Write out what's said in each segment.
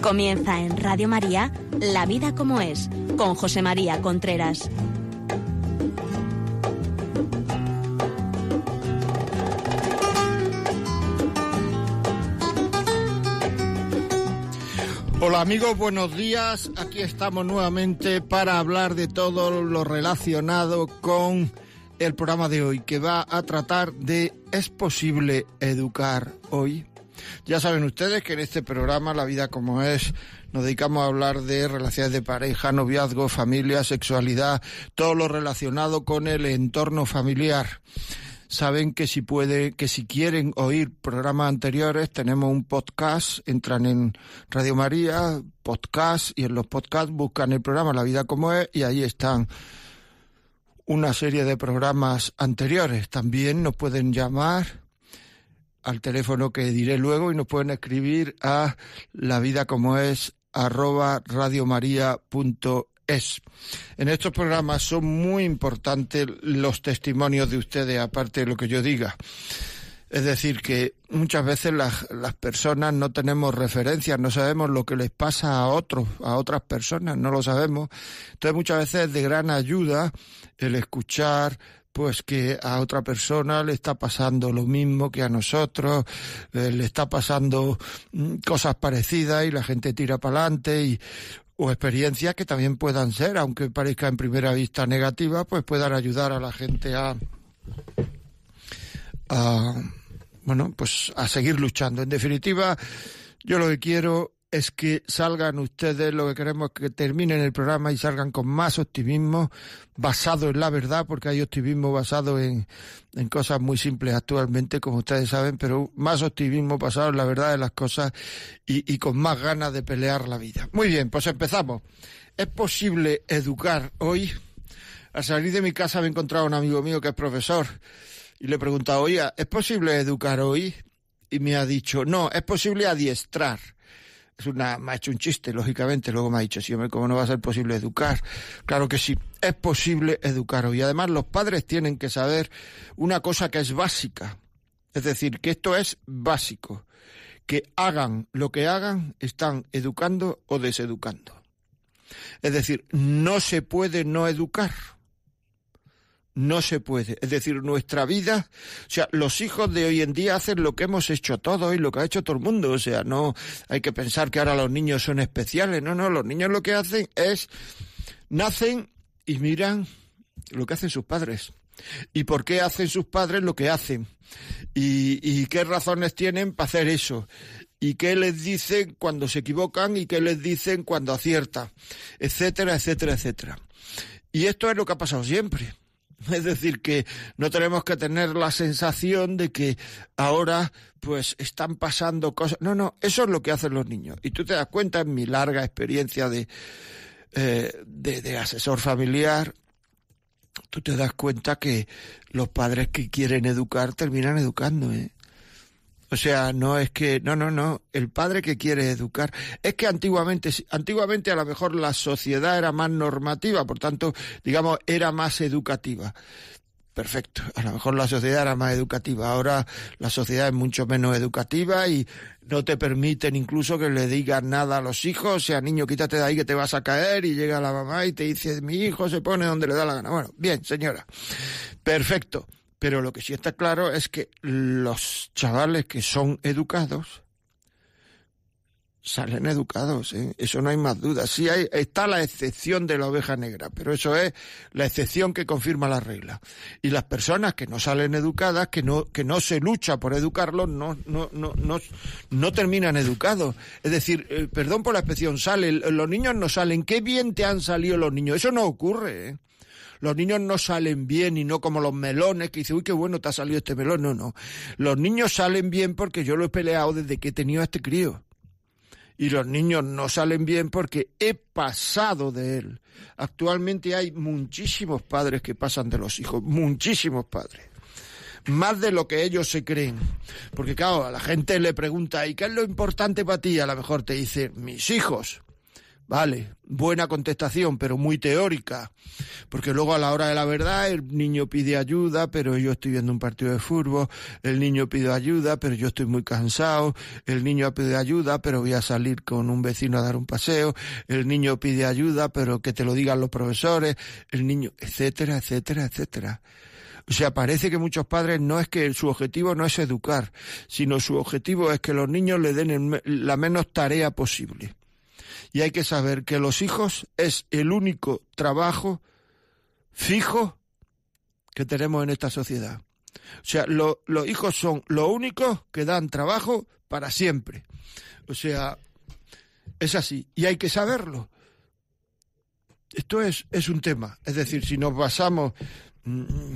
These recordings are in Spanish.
Comienza en Radio María, La vida como es, con José María Contreras. amigos, buenos días. Aquí estamos nuevamente para hablar de todo lo relacionado con el programa de hoy que va a tratar de ¿es posible educar hoy? Ya saben ustedes que en este programa La vida como es nos dedicamos a hablar de relaciones de pareja, noviazgo, familia, sexualidad, todo lo relacionado con el entorno familiar saben que si puede que si quieren oír programas anteriores, tenemos un podcast, entran en Radio María, podcast, y en los podcasts buscan el programa La Vida como es, y ahí están una serie de programas anteriores. También nos pueden llamar al teléfono que diré luego y nos pueden escribir a la vida como es arroba es. En estos programas son muy importantes los testimonios de ustedes, aparte de lo que yo diga. Es decir, que muchas veces las, personas no tenemos referencias, no sabemos lo que les pasa a otros, a otras personas, no lo sabemos. Entonces muchas veces es de gran ayuda el escuchar pues que a otra persona le está pasando lo mismo que a nosotros, eh, le está pasando mm, cosas parecidas y la gente tira para adelante y o experiencias que también puedan ser, aunque parezca en primera vista negativa, pues puedan ayudar a la gente a, bueno, pues a seguir luchando. En definitiva, yo lo que quiero es que salgan ustedes, lo que queremos es que terminen el programa y salgan con más optimismo basado en la verdad, porque hay optimismo basado en, cosas muy simples actualmente, como ustedes saben, pero más optimismo basado en la verdad de las cosas y, y con más ganas de pelear la vida. Muy bien, pues empezamos. ¿Es posible educar hoy? Al salir de mi casa me he encontrado a un amigo mío que es profesor y le he preguntado, oiga, ¿es posible educar hoy? Y me ha dicho, no, es posible adiestrar es una, me ha hecho un chiste, lógicamente, luego me ha dicho, sí, hombre, ¿cómo no va a ser posible educar? Claro que sí, es posible educar Y Además, los padres tienen que saber una cosa que es básica, es decir, que esto es básico, que hagan lo que hagan, están educando o deseducando. Es decir, no se puede no educar no se puede. Es decir, nuestra vida, o sea, los hijos de hoy en día hacen lo que hemos hecho todos y lo que ha hecho todo el mundo. O sea, no hay que pensar que ahora los niños son especiales. No, no, los niños lo que hacen es, nacen y miran lo que hacen sus padres. ¿Y por qué hacen sus padres lo que hacen? ¿Y, qué razones tienen para hacer eso? ¿Y qué les dicen cuando se equivocan y qué les dicen cuando aciertan? Etcétera, etcétera, etcétera. Y esto es lo que ha pasado siempre. Es decir, que no tenemos que tener la sensación de que ahora pues están pasando cosas. No, no, eso es lo que hacen los niños. Y tú te das cuenta en mi larga experiencia de, eh, de asesor familiar, tú te das cuenta que los padres que quieren educar terminan educando, ¿eh? O sea, no es que, no, no, no, el padre que quiere educar. Es que antiguamente, antiguamente a lo mejor la sociedad era más normativa, por tanto, digamos, era más educativa. Perfecto. A lo mejor la sociedad era más educativa. Ahora la sociedad es mucho menos educativa y no te permiten incluso que le digas nada a los hijos. O sea, niño, quítate de ahí que te vas a caer y llega la mamá y te dice, mi hijo se pone donde le da la gana. Bueno, bien, señora. Perfecto. Pero lo que sí está claro es que los chavales que son educados salen educados, ¿eh? eso no hay más duda. Sí hay, está la excepción de la oveja negra, pero eso es la excepción que confirma la regla. Y las personas que no salen educadas, que no, que no se lucha por educarlos, no, no, no, no, no terminan educados. Es decir, eh, perdón por la expresión, salen, los niños no salen, qué bien te han salido los niños, eso no ocurre. ¿eh? Los niños no salen bien y no como los melones que dice, uy, qué bueno te ha salido este melón. No, no. Los niños salen bien porque yo lo he peleado desde que he tenido a este crío. Y los niños no salen bien porque he pasado de él. Actualmente hay muchísimos padres que pasan de los hijos, muchísimos padres más de lo que ellos se creen. Porque claro, a la gente le pregunta, ¿y qué es lo importante para ti? A lo mejor te dice, mis hijos. Vale, buena contestación, pero muy teórica, porque luego a la hora de la verdad el niño pide ayuda, pero yo estoy viendo un partido de fútbol, el niño pide ayuda, pero yo estoy muy cansado, el niño pide ayuda, pero voy a salir con un vecino a dar un paseo, el niño pide ayuda, pero que te lo digan los profesores, el niño, etcétera, etcétera, etcétera. O sea, parece que muchos padres no es que su objetivo no es educar, sino su objetivo es que los niños le den la menos tarea posible. Y hay que saber que los hijos es el único trabajo fijo que tenemos en esta sociedad. O sea, los hijos son los únicos que dan trabajo para siempre. O sea, es así. Y hay que saberlo. Esto es, es un tema. Es decir, si nos basamos mm,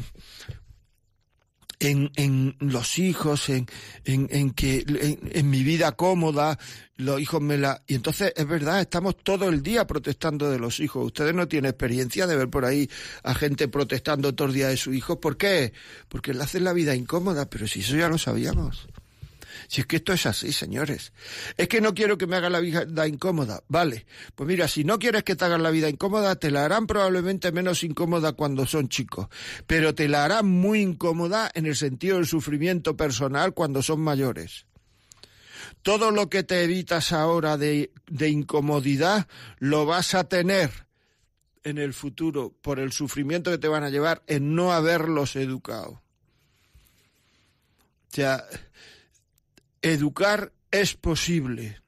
en, en los hijos, en, en, que, en, mi vida cómoda, los hijos me la... Y entonces es verdad, estamos todo el día protestando de los hijos. Ustedes no tienen experiencia de ver por ahí a gente protestando todo el día de sus hijos. ¿Por qué? Porque le hacen la vida incómoda, pero si eso ya lo sabíamos. Si es que esto es así, señores. Es que no quiero que me haga la vida incómoda. Vale, pues mira, si no quieres que te hagan la vida incómoda, te la harán probablemente menos incómoda cuando son chicos, pero te la harán muy incómoda en el sentido del sufrimiento personal cuando son mayores. Todo lo que te evitas ahora de, de incomodidad lo vas a tener en el futuro por el sufrimiento que te van a llevar en no haberlos educado. O sea, Educar es posible.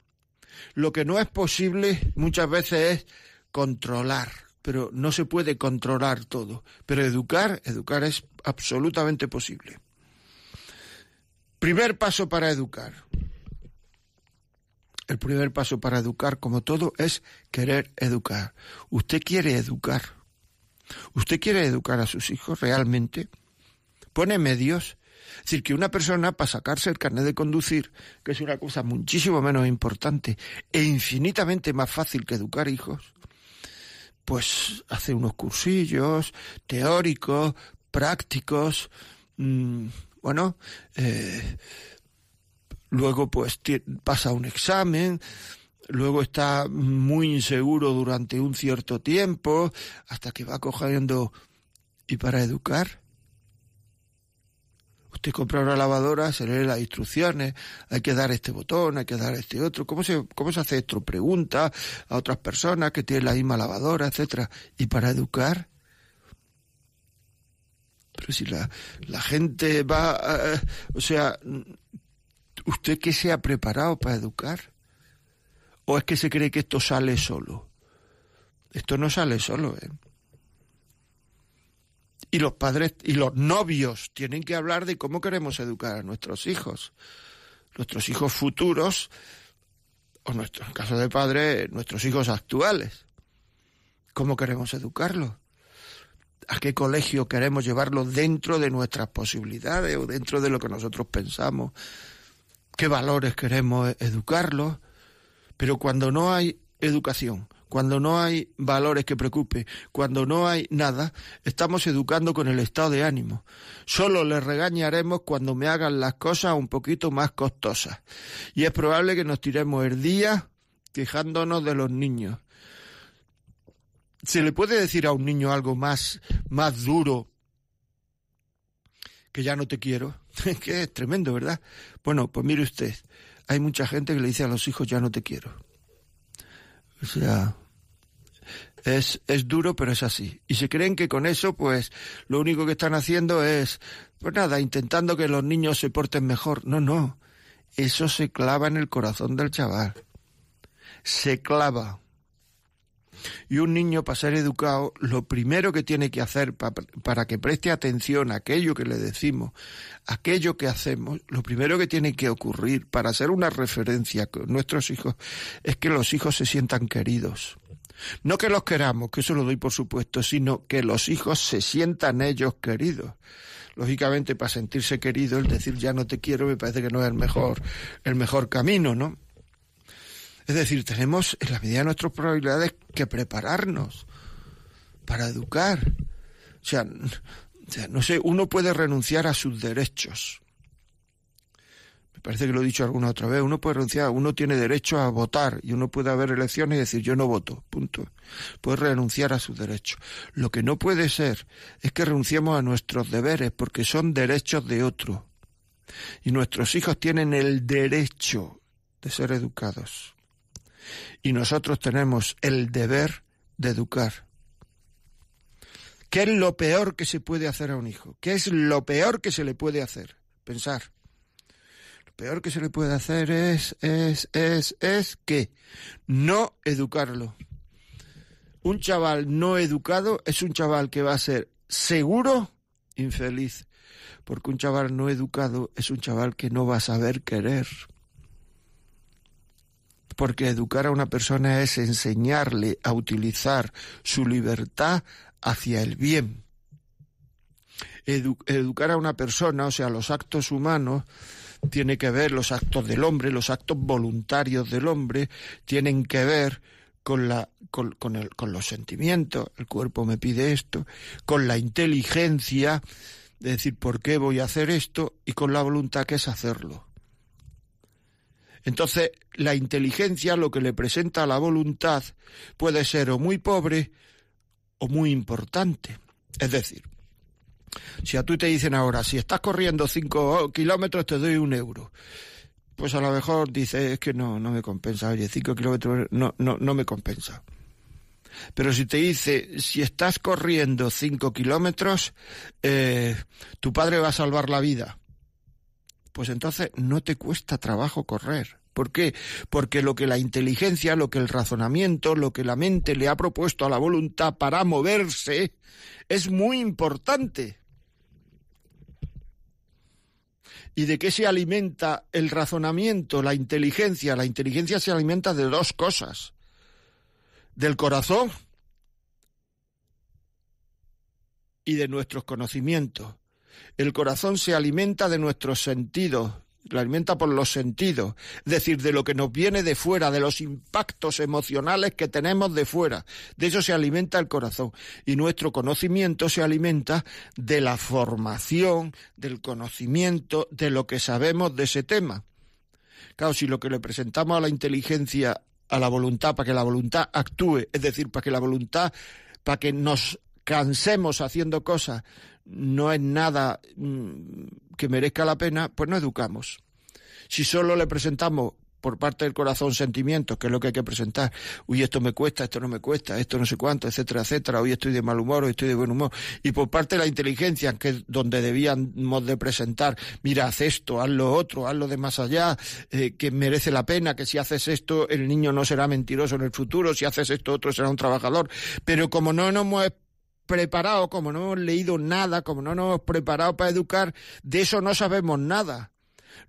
Lo que no es posible muchas veces es controlar, pero no se puede controlar todo. Pero educar, educar es absolutamente posible. Primer paso para educar. El primer paso para educar, como todo, es querer educar. Usted quiere educar. Usted quiere educar a sus hijos realmente. Pone medios es decir, que una persona para sacarse el carnet de conducir, que es una cosa muchísimo menos importante e infinitamente más fácil que educar hijos, pues hace unos cursillos teóricos, prácticos, mm, bueno, eh, luego pues pasa un examen, luego está muy inseguro durante un cierto tiempo, hasta que va cogiendo... ¿Y para educar? usted compra una lavadora, se lee las instrucciones, hay que dar este botón, hay que dar este otro. ¿Cómo se, cómo se hace esto? Pregunta a otras personas que tienen la misma lavadora, etcétera. ¿Y para educar? Pero si la, gente va, eh, o sea, ¿usted qué se ha preparado para educar? ¿O es que se cree que esto sale solo? Esto no sale solo, ¿eh? y los padres y los novios tienen que hablar de cómo queremos educar a nuestros hijos, nuestros hijos futuros o nuestro, en caso de padres, nuestros hijos actuales. ¿Cómo queremos educarlos? ¿A qué colegio queremos llevarlos dentro de nuestras posibilidades o dentro de lo que nosotros pensamos? ¿Qué valores queremos educarlos? Pero cuando no hay educación, cuando no hay valores que preocupe, cuando no hay nada, estamos educando con el estado de ánimo. Solo le regañaremos cuando me hagan las cosas un poquito más costosas. Y es probable que nos tiremos el día quejándonos de los niños. ¿Se le puede decir a un niño algo más, más duro que ya no te quiero? que es tremendo, ¿verdad? Bueno, pues mire usted, hay mucha gente que le dice a los hijos ya no te quiero. O sea, es, duro, pero es así. Y se creen que con eso, pues, lo único que están haciendo es, pues nada, intentando que los niños se porten mejor. No, no. Eso se clava en el corazón del chaval. Se clava. Y un niño para ser educado, lo primero que tiene que hacer para que preste atención a aquello que le decimos, aquello que hacemos, lo primero que tiene que ocurrir para hacer una referencia con nuestros hijos es que los hijos se sientan queridos. No que los queramos, que eso lo doy por supuesto, sino que los hijos se sientan ellos queridos. Lógicamente, para sentirse queridos, el decir ya no te quiero me parece que no es el mejor, el mejor camino, ¿no? Es decir, tenemos en la medida de nuestras probabilidades que prepararnos para educar. o sea no sé, uno puede renunciar a sus derechos parece que lo he dicho alguna otra vez, uno puede renunciar, uno tiene derecho a votar y uno puede haber elecciones y decir yo no voto, punto. Puede renunciar a sus derechos. Lo que no puede ser es que renunciemos a nuestros deberes porque son derechos de otro. Y nuestros hijos tienen el derecho de ser educados. Y nosotros tenemos el deber de educar. ¿Qué es lo peor que se puede hacer a un hijo? ¿Qué es lo peor que se le puede hacer? Pensar peor que se le puede hacer es, es, es, es que no educarlo. Un chaval no educado es un chaval que va a ser seguro infeliz, porque un chaval no educado es un chaval que no va a saber querer. Porque educar a una persona es enseñarle a utilizar su libertad hacia el bien. educar a una persona, o sea, los actos humanos, tiene que ver los actos del hombre, los actos voluntarios del hombre, tienen que ver con, la, con, el, con los sentimientos, el cuerpo me pide esto, con la inteligencia, de decir por qué voy a hacer esto y con la voluntad que es hacerlo. Entonces, la inteligencia lo que le presenta a la voluntad puede ser o muy pobre o muy importante. Es decir, si a tú te dicen ahora, si estás corriendo 5 kilómetros, te doy un euro. Pues a lo mejor dices, es que no, no me compensa. Oye, 5 kilómetros no, no, no me compensa. Pero si te dice, si estás corriendo 5 kilómetros, eh, tu padre va a salvar la vida. Pues entonces no te cuesta trabajo correr. ¿Por qué? Porque lo que la inteligencia, lo que el razonamiento, lo que la mente le ha propuesto a la voluntad para moverse es muy importante. ¿Y de qué se alimenta el razonamiento, la inteligencia? La inteligencia se alimenta de dos cosas. Del corazón y de nuestros conocimientos. El corazón se alimenta de nuestros sentidos, la alimenta por los sentidos, es decir, de lo que nos viene de fuera, de los impactos emocionales que tenemos de fuera. De eso se alimenta el corazón. Y nuestro conocimiento se alimenta de la formación, del conocimiento, de lo que sabemos de ese tema. Claro, si lo que le presentamos a la inteligencia, a la voluntad, para que la voluntad actúe, es decir, para que la voluntad, para que nos cansemos haciendo cosas, no es nada mm, que merezca la pena, pues no educamos. Si solo le presentamos por parte del corazón sentimientos, que es lo que hay que presentar. Uy, esto me cuesta, esto no me cuesta, esto no sé cuánto, etcétera, etcétera. Hoy estoy de mal humor, hoy estoy de buen humor. Y por parte de la inteligencia, que es donde debíamos de presentar, mira, haz esto, haz lo otro, haz lo de más allá, eh, que merece la pena, que si haces esto, el niño no será mentiroso en el futuro, si haces esto, otro será un trabajador. Pero como no nos hemos preparado, como no hemos leído nada, como no nos hemos preparado para educar, de eso no sabemos nada.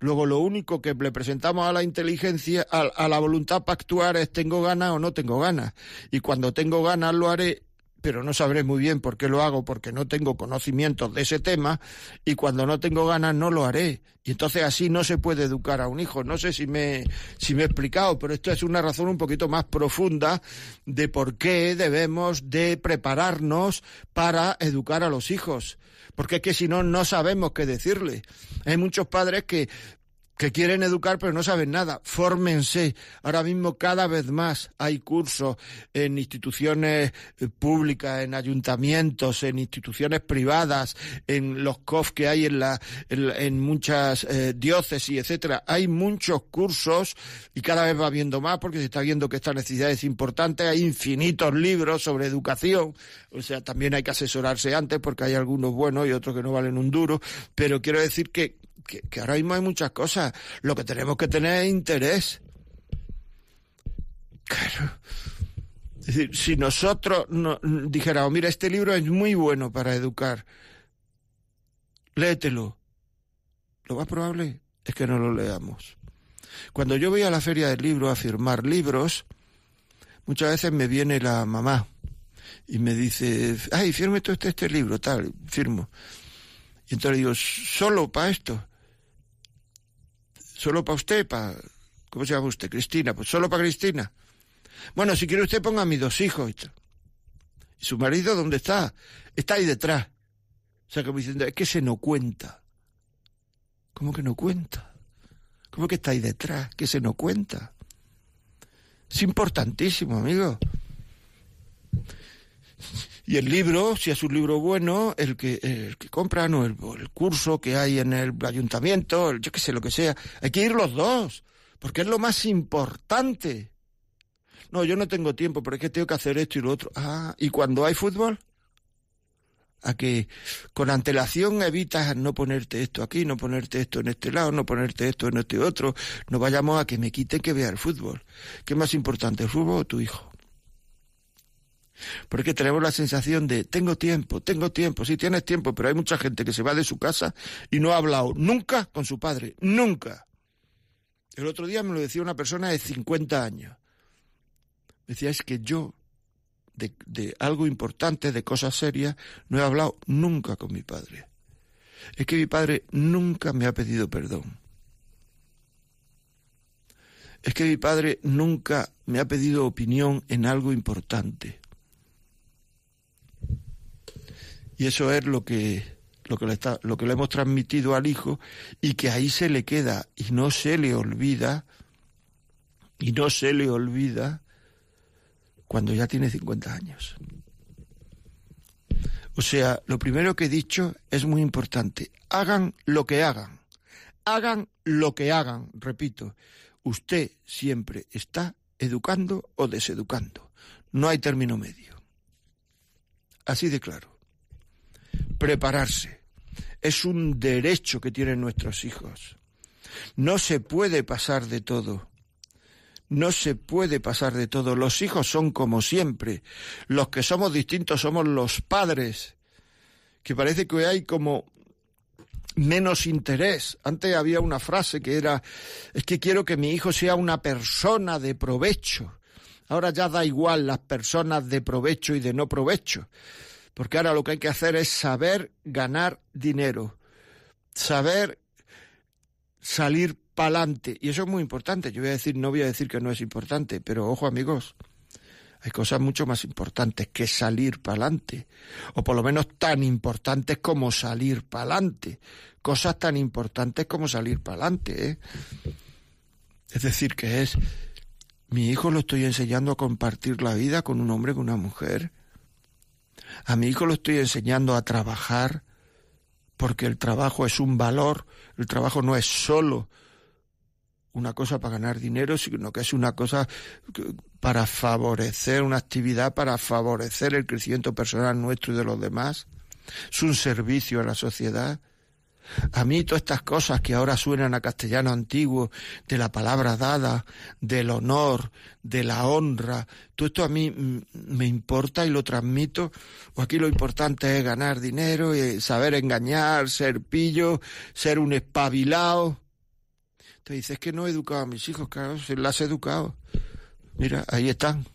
Luego lo único que le presentamos a la inteligencia, a, a la voluntad para actuar es tengo ganas o no tengo ganas. Y cuando tengo ganas lo haré pero no sabré muy bien por qué lo hago porque no tengo conocimientos de ese tema y cuando no tengo ganas no lo haré. Y entonces así no se puede educar a un hijo. No sé si me, si me he explicado, pero esto es una razón un poquito más profunda de por qué debemos de prepararnos para educar a los hijos. Porque es que si no, no sabemos qué decirle. Hay muchos padres que que quieren educar pero no saben nada. Fórmense. Ahora mismo cada vez más hay cursos en instituciones eh, públicas, en ayuntamientos, en instituciones privadas, en los COF que hay en, la, en, muchas eh, diócesis, etcétera. Hay muchos cursos y cada vez va viendo más porque se está viendo que esta necesidad es importante. Hay infinitos libros sobre educación. O sea, también hay que asesorarse antes porque hay algunos buenos y otros que no valen un duro. Pero quiero decir que que, ahora mismo hay muchas cosas. Lo que tenemos que tener es interés. Claro. si nosotros no, dijéramos, mira, este libro es muy bueno para educar, léetelo. Lo más probable es que no lo leamos. Cuando yo voy a la feria del libro a firmar libros, muchas veces me viene la mamá y me dice, ay, firme tú este, este libro, tal, firmo. Y entonces digo, solo para esto. Solo para usted, para... ¿Cómo se llama usted? Cristina. Pues solo para Cristina. Bueno, si quiere usted ponga a mis dos hijos. ¿Y su marido dónde está? Está ahí detrás. O sea, como diciendo, es que se no cuenta. ¿Cómo que no cuenta? ¿Cómo que está ahí detrás? ¿Que se no cuenta? Es importantísimo, amigo. Y el libro, si es un libro bueno, el que, el que compran o el, curso que hay en el ayuntamiento, el, yo qué sé, lo que sea, hay que ir los dos, porque es lo más importante. No, yo no tengo tiempo, pero es que tengo que hacer esto y lo otro. Ah, ¿y cuando hay fútbol? a que con antelación evitas no ponerte esto aquí, no ponerte esto en este lado, no ponerte esto en este otro, no vayamos a que me quiten que vea el fútbol. ¿Qué es más importante, el fútbol o tu hijo? Porque tenemos la sensación de tengo tiempo, tengo tiempo, sí tienes tiempo, pero hay mucha gente que se va de su casa y no ha hablado nunca con su padre, nunca. El otro día me lo decía una persona de 50 años. Decía, es que yo, de algo importante, de cosas serias, no he hablado nunca con mi padre. Es que mi padre nunca me ha pedido perdón. Es que mi padre nunca me ha pedido opinión en algo importante. Y eso es lo que, lo le está, lo que le hemos transmitido al hijo y que ahí se le queda y no se le olvida, y no se le olvida cuando ya tiene 50 años. O sea, lo primero que he dicho es muy importante. Hagan lo que hagan. Hagan lo que hagan. Repito, usted siempre está educando o deseducando. No hay término medio. Así de claro prepararse. Es un derecho que tienen nuestros hijos. No se puede pasar de todo. No se puede pasar de todo. Los hijos son como siempre. Los que somos distintos somos los padres. Que parece que hay como menos interés. Antes había una frase que era, es que quiero que mi hijo sea una persona de provecho. Ahora ya da igual las personas de provecho y de no provecho. Porque ahora lo que hay que hacer es saber ganar dinero, saber salir pa'lante. Y eso es muy importante. Yo voy a decir, no voy a decir que no es importante, pero ojo amigos, hay cosas mucho más importantes que salir pa'lante. O por lo menos tan importantes como salir pa'lante. Cosas tan importantes como salir pa'lante. ¿eh? Es decir, que es, mi hijo lo estoy enseñando a compartir la vida con un hombre, con una mujer a mi hijo lo estoy enseñando a trabajar porque el trabajo es un valor, el trabajo no es solo una cosa para ganar dinero, sino que es una cosa para favorecer, una actividad para favorecer el crecimiento personal nuestro y de los demás. Es un servicio a la sociedad. A mí todas estas cosas que ahora suenan a castellano antiguo, de la palabra dada, del honor, de la honra, todo esto a mí me importa y lo transmito. O pues aquí lo importante es ganar dinero, y eh, saber engañar, ser pillo, ser un espabilado. Te dices que no he educado a mis hijos, claro, se las he educado. Mira, ahí están.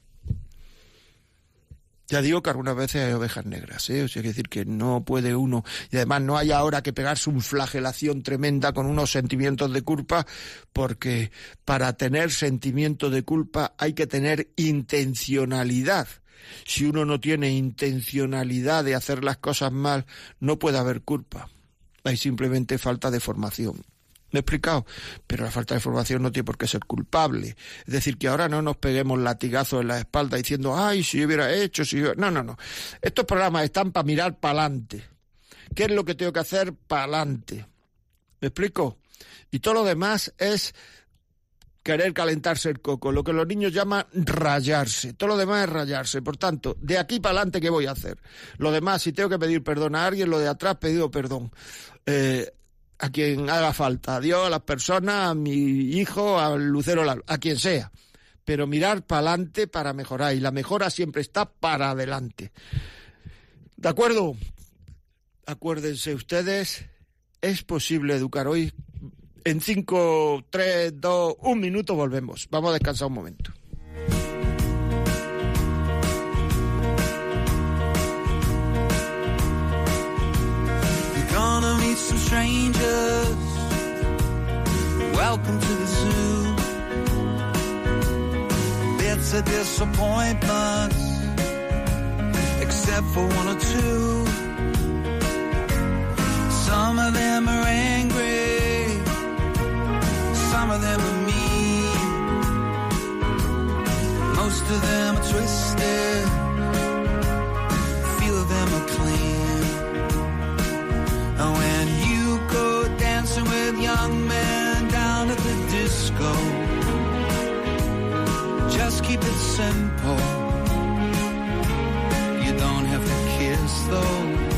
Ya digo que algunas veces hay ovejas negras, ¿eh? O sea, es decir, que no puede uno, y además no hay ahora que pegarse un flagelación tremenda con unos sentimientos de culpa, porque para tener sentimiento de culpa hay que tener intencionalidad. Si uno no tiene intencionalidad de hacer las cosas mal, no puede haber culpa. Hay simplemente falta de formación. ¿Me he explicado? Pero la falta de formación no tiene por qué ser culpable. Es decir, que ahora no nos peguemos latigazos en la espalda diciendo, ay, si yo hubiera hecho, si yo... No, no, no. Estos programas están para mirar para adelante. ¿Qué es lo que tengo que hacer para adelante? ¿Me explico? Y todo lo demás es querer calentarse el coco, lo que los niños llaman rayarse. Todo lo demás es rayarse. Por tanto, de aquí para adelante, ¿qué voy a hacer? Lo demás, si tengo que pedir perdón a alguien, lo de atrás, pedido perdón. Eh, a quien haga falta, a Dios, a las personas, a mi hijo, al lucero, a quien sea. Pero mirar para adelante para mejorar y la mejora siempre está para adelante. ¿De acuerdo? Acuérdense ustedes, es posible educar hoy. En cinco tres dos un minuto volvemos. Vamos a descansar un momento. meet some strangers. Welcome to the zoo. Bits of disappointments, except for one or two. Some of them are angry, some of them are mean, most of them are twisted. When you go dancing with young men down at the disco, just keep it simple. You don't have to kiss though.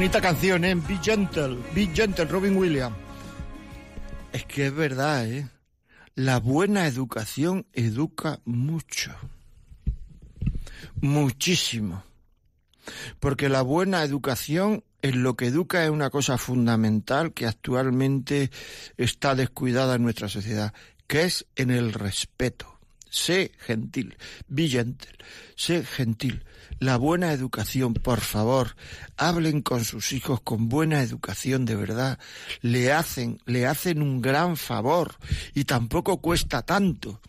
Bonita canción, ¿eh? Be Gentle, Be Gentle, Robin Williams. Es que es verdad, ¿eh? La buena educación educa mucho. Muchísimo. Porque la buena educación en lo que educa es una cosa fundamental que actualmente está descuidada en nuestra sociedad, que es en el respeto sé gentil, be gentle, sé gentil. La buena educación, por favor, hablen con sus hijos con buena educación de verdad. Le hacen, le hacen un gran favor y tampoco cuesta tanto.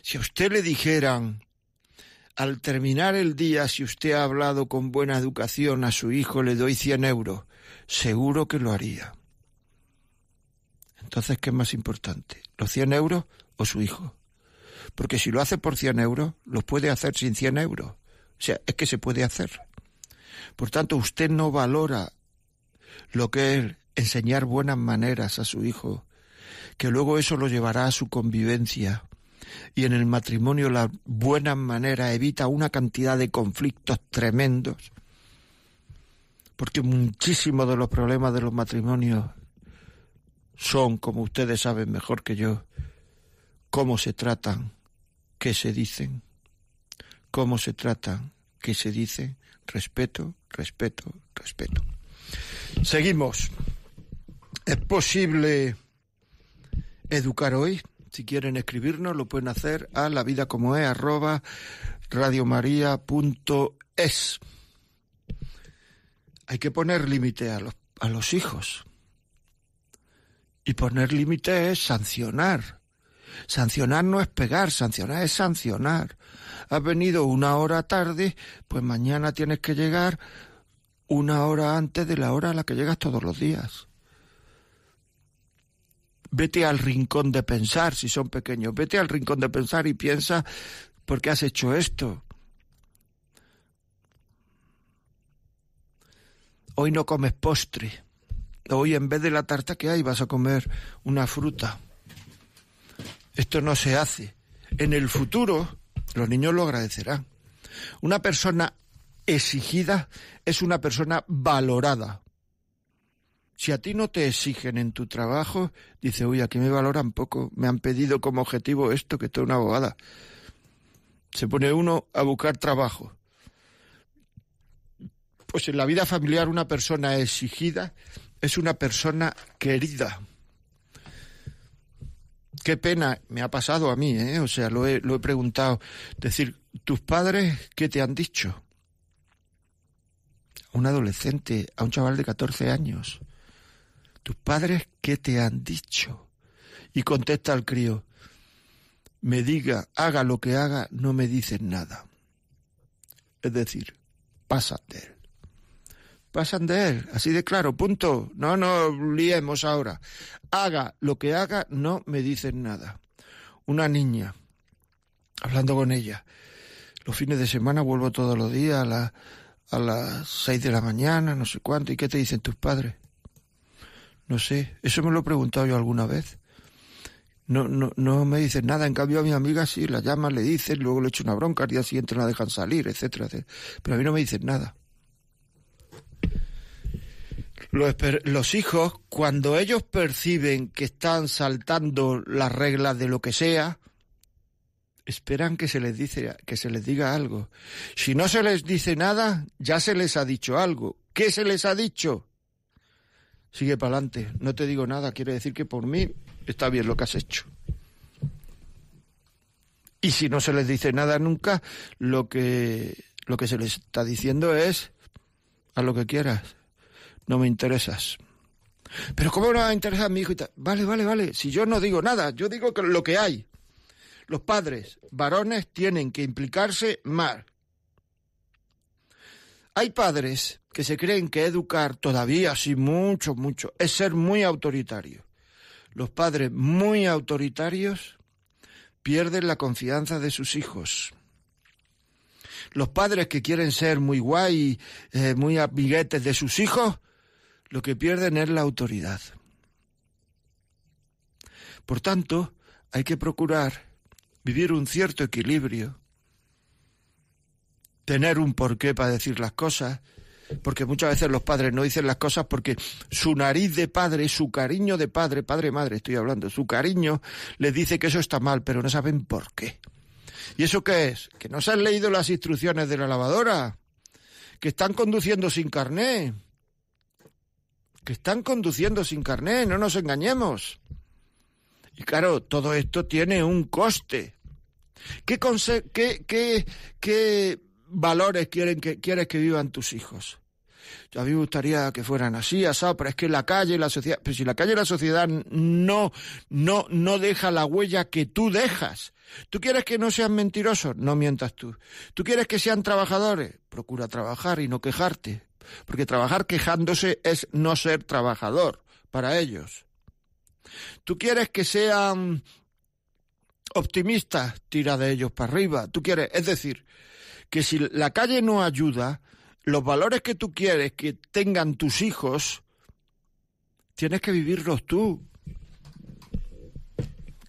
Si a usted le dijeran, al terminar el día, si usted ha hablado con buena educación a su hijo, le doy 100 euros, seguro que lo haría. Entonces, ¿qué es más importante? ¿Los 100 euros o su hijo? Porque si lo hace por 100 euros, lo puede hacer sin 100 euros. O sea, es que se puede hacer. Por tanto, usted no valora lo que es enseñar buenas maneras a su hijo, que luego eso lo llevará a su convivencia. Y en el matrimonio la buena maneras evita una cantidad de conflictos tremendos, porque muchísimos de los problemas de los matrimonios son, como ustedes saben mejor que yo, cómo se tratan qué se dicen, cómo se tratan, qué se dice, respeto, respeto, respeto. Seguimos. ¿Es posible educar hoy? Si quieren escribirnos, lo pueden hacer a la vida como es, arroba radiomaria.es. Hay que poner límite a los, a los hijos. Y poner límite es sancionar, Sancionar no es pegar, sancionar es sancionar. Has venido una hora tarde, pues mañana tienes que llegar una hora antes de la hora a la que llegas todos los días. Vete al rincón de pensar, si son pequeños, vete al rincón de pensar y piensa por qué has hecho esto. Hoy no comes postre. Hoy en vez de la tarta que hay vas a comer una fruta. Esto no se hace. En el futuro, los niños lo agradecerán. Una persona exigida es una persona valorada. Si a ti no te exigen en tu trabajo, dice, uy, aquí me valoran poco, me han pedido como objetivo esto, que estoy una abogada. Se pone uno a buscar trabajo. Pues en la vida familiar una persona exigida es una persona querida qué pena, me ha pasado a mí, ¿eh? o sea, lo he, lo he preguntado. decir, ¿tus padres qué te han dicho? A un adolescente, a un chaval de 14 años. ¿Tus padres qué te han dicho? Y contesta al crío, me diga, haga lo que haga, no me dicen nada. Es decir, pásate pasan de él, así de claro, punto. No nos liemos ahora. Haga lo que haga, no me dicen nada. Una niña, hablando con ella, los fines de semana vuelvo todos los días a, a las seis de la mañana, no sé cuánto, ¿y qué te dicen tus padres? No sé, eso me lo he preguntado yo alguna vez. No, no, no me dicen nada, en cambio a mi amiga sí, la llaman, le dicen, luego le echo una bronca, al día siguiente la dejan salir, etcétera, etcétera. Pero a mí no me dicen nada. Los, hijos, cuando ellos perciben que están saltando las reglas de lo que sea, esperan que se les dice, que se les diga algo. Si no se les dice nada, ya se les ha dicho algo. ¿Qué se les ha dicho? Sigue para adelante. No te digo nada. Quiere decir que por mí está bien lo que has hecho. Y si no se les dice nada nunca, lo que, lo que se les está diciendo es, a lo que quieras no me interesas. Pero ¿cómo no va a interesar mi hijo? Vale, vale, vale. Si yo no digo nada, yo digo que lo que hay. Los padres varones tienen que implicarse más. Hay padres que se creen que educar todavía, sí, mucho, mucho, es ser muy autoritario. Los padres muy autoritarios pierden la confianza de sus hijos. Los padres que quieren ser muy guay, eh, muy amiguetes de sus hijos, lo que pierden es la autoridad. Por tanto, hay que procurar vivir un cierto equilibrio, tener un porqué para decir las cosas, porque muchas veces los padres no dicen las cosas porque su nariz de padre, su cariño de padre, padre, madre, estoy hablando, su cariño les dice que eso está mal, pero no saben por qué. ¿Y eso qué es? Que no se han leído las instrucciones de la lavadora, que están conduciendo sin carné, que están conduciendo sin carné, no nos engañemos. Y claro, todo esto tiene un coste. ¿Qué, qué, qué, valores quieren que, quieres que vivan tus hijos? A mí me gustaría que fueran así, asado, pero es que la calle y la sociedad, pero si la calle y la sociedad no, no, no deja la huella que tú dejas. Tú quieres que no sean mentirosos, no mientas tú. Tú quieres que sean trabajadores, procura trabajar y no quejarte porque trabajar quejándose es no ser trabajador para ellos. Tú quieres que sean optimistas, tira de ellos para arriba. Tú quieres, es decir, que si la calle no ayuda, los valores que tú quieres que tengan tus hijos, tienes que vivirlos tú.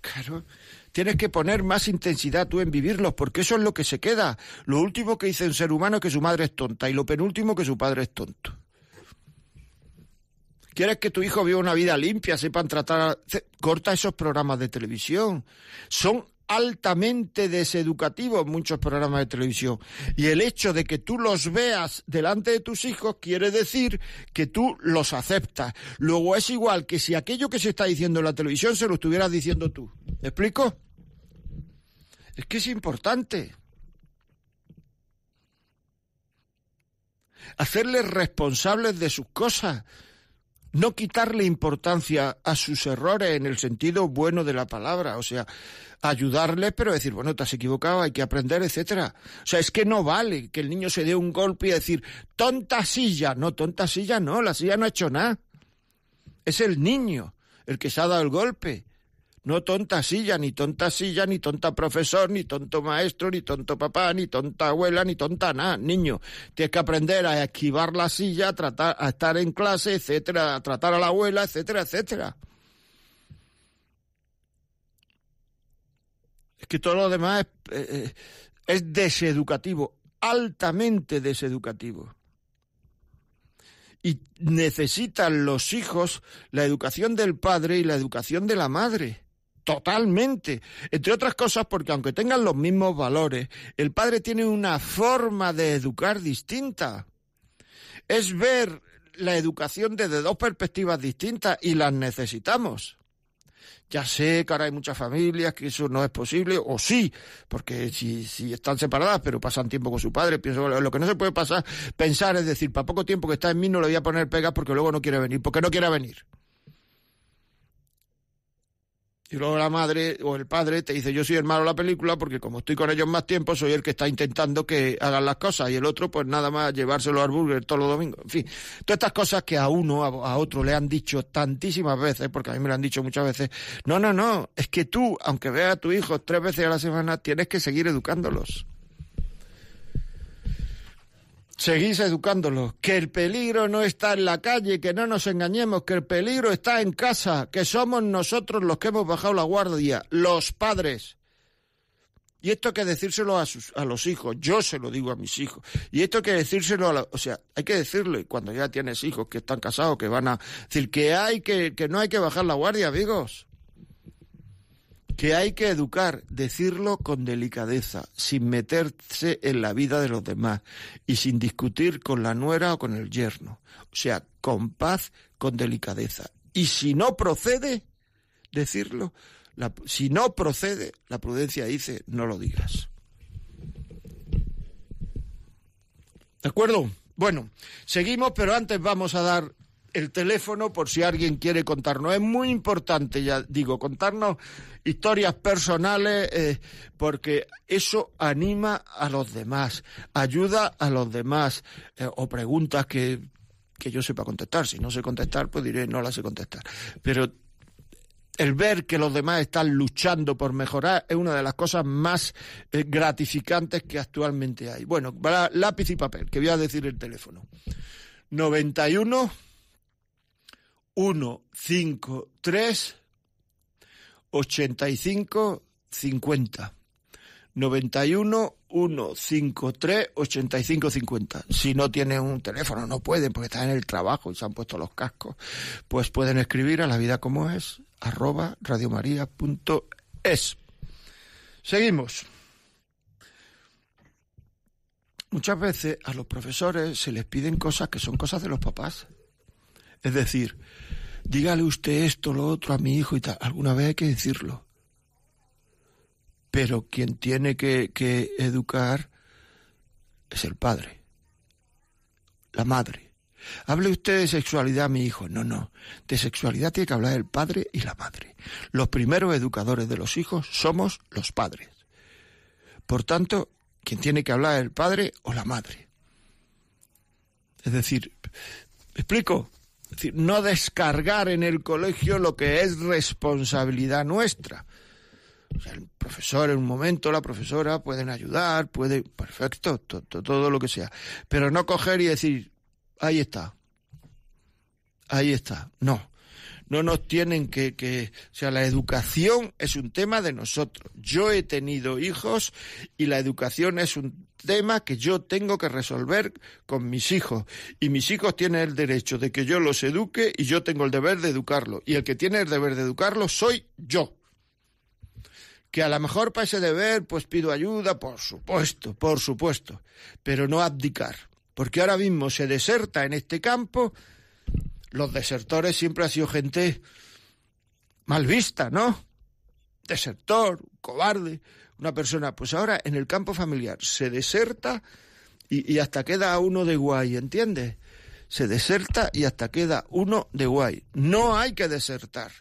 Claro, Tienes que poner más intensidad tú en vivirlos, porque eso es lo que se queda. Lo último que dice un ser humano es que su madre es tonta y lo penúltimo que su padre es tonto. ¿Quieres que tu hijo viva una vida limpia, sepan tratar... A... Corta esos programas de televisión. Son altamente deseducativos muchos programas de televisión. Y el hecho de que tú los veas delante de tus hijos quiere decir que tú los aceptas. Luego es igual que si aquello que se está diciendo en la televisión se lo estuvieras diciendo tú. ¿Me explico? Es que es importante. Hacerles responsables de sus cosas no quitarle importancia a sus errores en el sentido bueno de la palabra, o sea, ayudarle, pero decir, bueno, te has equivocado, hay que aprender, etcétera. O sea, es que no vale que el niño se dé un golpe y decir, tonta silla, no, tonta silla no, la silla no ha hecho nada. Es el niño el que se ha dado el golpe. No tonta silla, ni tonta silla, ni tonta profesor, ni tonto maestro, ni tonto papá, ni tonta abuela, ni tonta nada, niño. Tienes que aprender a esquivar la silla, a, estar en clase, etcétera, a tratar a la abuela, etcétera, etcétera. Es que todo lo demás es, eh, eh, es deseducativo, altamente deseducativo y necesitan los hijos la educación del padre y la educación de la madre. Totalmente. Entre otras cosas porque aunque tengan los mismos valores, el padre tiene una forma de educar distinta. Es ver la educación desde dos perspectivas distintas y las necesitamos. Ya sé que ahora hay muchas familias que eso no es posible, o sí, porque si, si están separadas, pero pasan tiempo con su padre, pienso, lo que no se puede pasar, pensar es decir, para poco tiempo que está en mí no le voy a poner pegas porque luego no quiere venir, porque no quiere venir. Y luego la madre o el padre te dice, yo soy el malo de la película porque como estoy con ellos más tiempo, soy el que está intentando que hagan las cosas. Y el otro, pues nada más llevárselo al burger todos los domingos. En fin, todas estas cosas que a uno, a, otro le han dicho tantísimas veces, porque a mí me lo han dicho muchas veces. No, no, no, es que tú, aunque veas a tu hijo tres veces a la semana, tienes que seguir educándolos. Seguís educándolos, que el peligro no está en la calle, que no nos engañemos, que el peligro está en casa, que somos nosotros los que hemos bajado la guardia, los padres. Y esto hay que decírselo a, sus, a los hijos, yo se lo digo a mis hijos. Y esto hay que decírselo a o sea, hay que Y cuando ya tienes hijos que están casados, que van a decir que hay que, que no hay que bajar la guardia, amigos que hay que educar, decirlo con delicadeza, sin meterse en la vida de los demás y sin discutir con la nuera o con el yerno. O sea, con paz, con delicadeza. Y si no procede, decirlo, si no procede, la prudencia dice, no lo digas. ¿De acuerdo? Bueno, seguimos, pero antes vamos a dar el teléfono por si alguien quiere contarnos. Es muy importante, ya digo, contarnos historias personales eh, porque eso anima a los demás, ayuda a los demás eh, o preguntas que, que yo sepa contestar. Si no sé contestar, pues diré no las sé contestar. Pero el ver que los demás están luchando por mejorar es una de las cosas más eh, gratificantes que actualmente hay. Bueno, lápiz y papel, que voy a decir el teléfono. 91 1 5 3 85 50. 91 1 5 3 85 50. Si no tienen un teléfono, no pueden porque están en el trabajo y se han puesto los cascos, pues pueden escribir a la vida como es arroba radiomaria.es. Seguimos. Muchas veces a los profesores se les piden cosas que son cosas de los papás. Es decir, dígale usted esto, lo otro a mi hijo y tal. Alguna vez hay que decirlo. Pero quien tiene que, educar es el padre, la madre. Hable usted de sexualidad, mi hijo. No, no. De sexualidad tiene que hablar el padre y la madre. Los primeros educadores de los hijos somos los padres. Por tanto, quien tiene que hablar es el padre o la madre. Es decir, explico? decir, no descargar en el colegio lo que es responsabilidad nuestra. O sea, el profesor en un momento, la profesora pueden ayudar, puede, perfecto, todo lo que sea. Pero no coger y decir, ahí está, ahí está. No, no nos tienen que, que... O sea, la educación es un tema de nosotros. Yo he tenido hijos y la educación es un tema que yo tengo que resolver con mis hijos. Y mis hijos tienen el derecho de que yo los eduque y yo tengo el deber de educarlos. Y el que tiene el deber de educarlos soy yo que a lo mejor para ese deber pues pido ayuda, por supuesto, por supuesto, pero no abdicar, porque ahora mismo se deserta en este campo los desertores siempre ha sido gente mal vista, ¿no? Desertor, cobarde, una persona. Pues ahora en el campo familiar se deserta y, y hasta queda uno de guay, ¿entiendes? Se deserta y hasta queda uno de guay. No hay que desertar.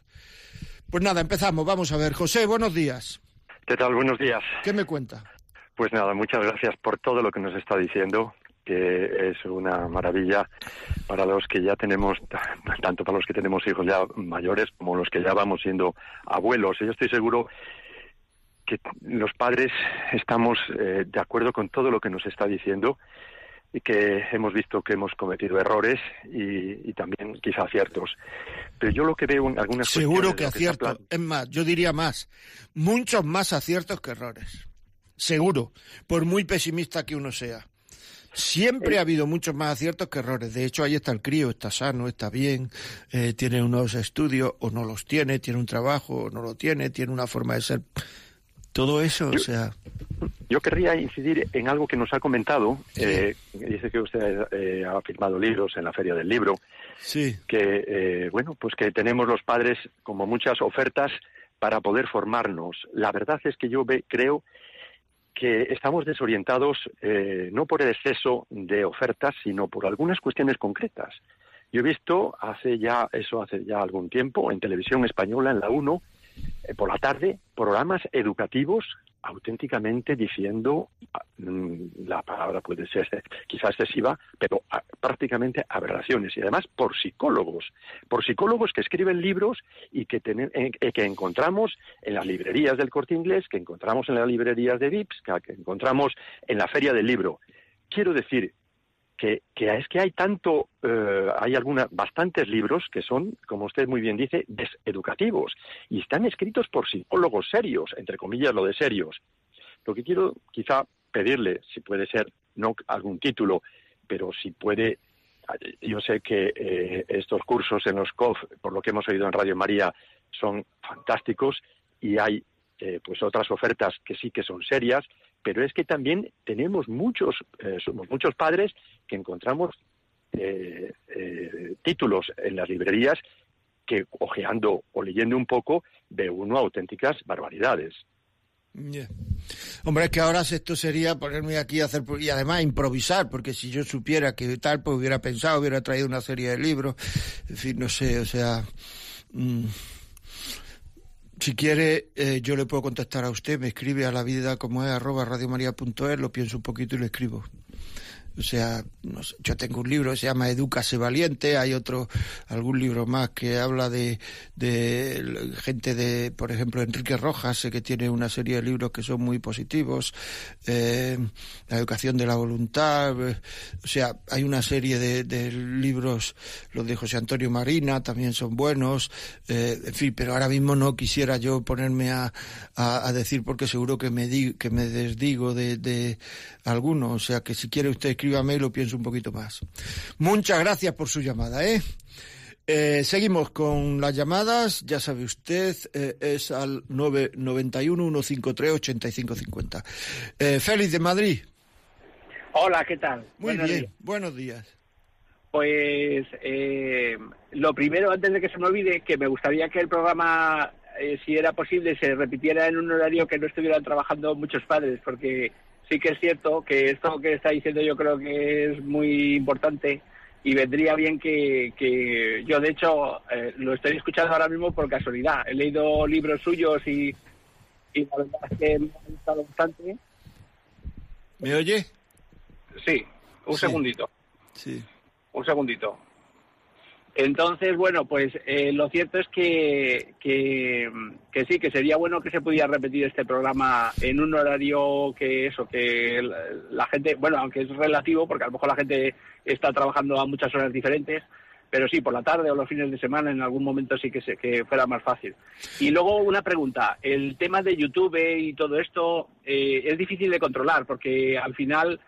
Pues nada, empezamos. Vamos a ver. José, buenos días. ¿Qué tal? Buenos días. ¿Qué me cuenta? Pues nada, muchas gracias por todo lo que nos está diciendo que es una maravilla para los que ya tenemos, tanto para los que tenemos hijos ya mayores como los que ya vamos siendo abuelos. Yo estoy seguro que los padres estamos eh, de acuerdo con todo lo que nos está diciendo y que hemos visto que hemos cometido errores y, también quizá aciertos. Pero yo lo que veo en algunas Seguro que aciertos, es más, yo diría más, muchos más aciertos que errores. Seguro, por muy pesimista que uno sea. Siempre ha habido muchos más aciertos que errores. De hecho, ahí está el crío, está sano, está bien, eh, tiene unos estudios o no los tiene, tiene un trabajo o no lo tiene, tiene una forma de ser. Todo eso, o sea. Yo querría incidir en algo que nos ha comentado. Eh, dice que usted eh, ha firmado libros en la Feria del Libro. Sí. Que, bueno, pues que tenemos los padres como muchas ofertas para poder formarnos. La verdad es que yo ve, creo que estamos desorientados eh, no por el exceso de ofertas, sino por algunas cuestiones concretas. Yo he visto hace ya, eso hace ya algún tiempo, en televisión española, en la 1, eh, por la tarde, programas educativos auténticamente diciendo, ah, mm, la palabra puede ser quizás excesiva, pero ah, prácticamente aberraciones, y además por psicólogos, por psicólogos que escriben libros y que, eh, eh, que encontramos en las librerías del corte inglés, que encontramos en las librerías de Vips, que encontramos en la feria del libro. Quiero decir, que, es que hay tanto, eh, hay algunas, bastantes libros que son, como usted muy bien dice, deseducativos y están escritos por psicólogos serios, entre comillas lo de serios. Lo que quiero quizá pedirle, si puede ser, no algún título, pero si puede yo sé que eh, estos cursos en los COF, por lo que hemos oído en Radio María, son fantásticos y hay eh, pues otras ofertas que sí que son serias, pero es que también tenemos muchos, eh, somos muchos padres que encontramos eh, títulos en las librerías que ojeando o leyendo un poco ve uno auténticas barbaridades. Hombre, es que ahora esto sería ponerme aquí a hacer y además improvisar, porque si yo supiera que tal, pues hubiera pensado, hubiera traído una serie de libros, en fin, no sé, o sea. Mm. Si quiere, eh, yo le puedo contactar a usted. Me escribe a la vida como es arroba radiomaria.es, lo pienso un poquito y lo escribo. O sea, yo tengo un libro que se llama Educase Valiente, hay otro, algún libro más que habla de, gente de, por ejemplo, Enrique Rojas, sé eh, que tiene una serie de libros que son muy positivos, eh, La educación de la voluntad, eh, o sea, hay una serie de, libros, los de José Antonio Marina también son buenos, en fin, pero ahora mismo no quisiera yo ponerme a, decir porque seguro que me, que me desdigo de, de alguno, o sea, que si quiere usted escríbame y lo pienso un poquito más. Muchas gracias por su llamada, ¿eh? eh seguimos con las llamadas. Ya sabe usted, eh, es al 991-153-8550. Eh, Félix de Madrid. Hola, ¿qué tal? Muy bien, buenos días. Pues eh, lo primero, antes de que se me olvide, que me gustaría que el programa, si era posible, se repitiera en un horario que no estuvieran trabajando muchos padres, porque sí que es cierto que esto que está diciendo yo creo que es muy importante y vendría bien que, yo, de hecho, eh, lo estoy escuchando ahora mismo por casualidad. He leído libros suyos y, la verdad es que me ha gustado bastante. ¿Me oye? Sí, un segundito. Sí. Un segundito. Entonces, bueno, pues eh, lo cierto es que, sí, que sería bueno que se pudiera repetir este programa en un horario que eso, que la, gente, bueno, aunque es relativo, porque a lo mejor la gente está trabajando a muchas horas diferentes, pero sí, por la tarde o los fines de semana en algún momento sí que, se, que fuera más fácil. Y luego una pregunta, el tema de YouTube y todo esto eh, es difícil de controlar, porque al final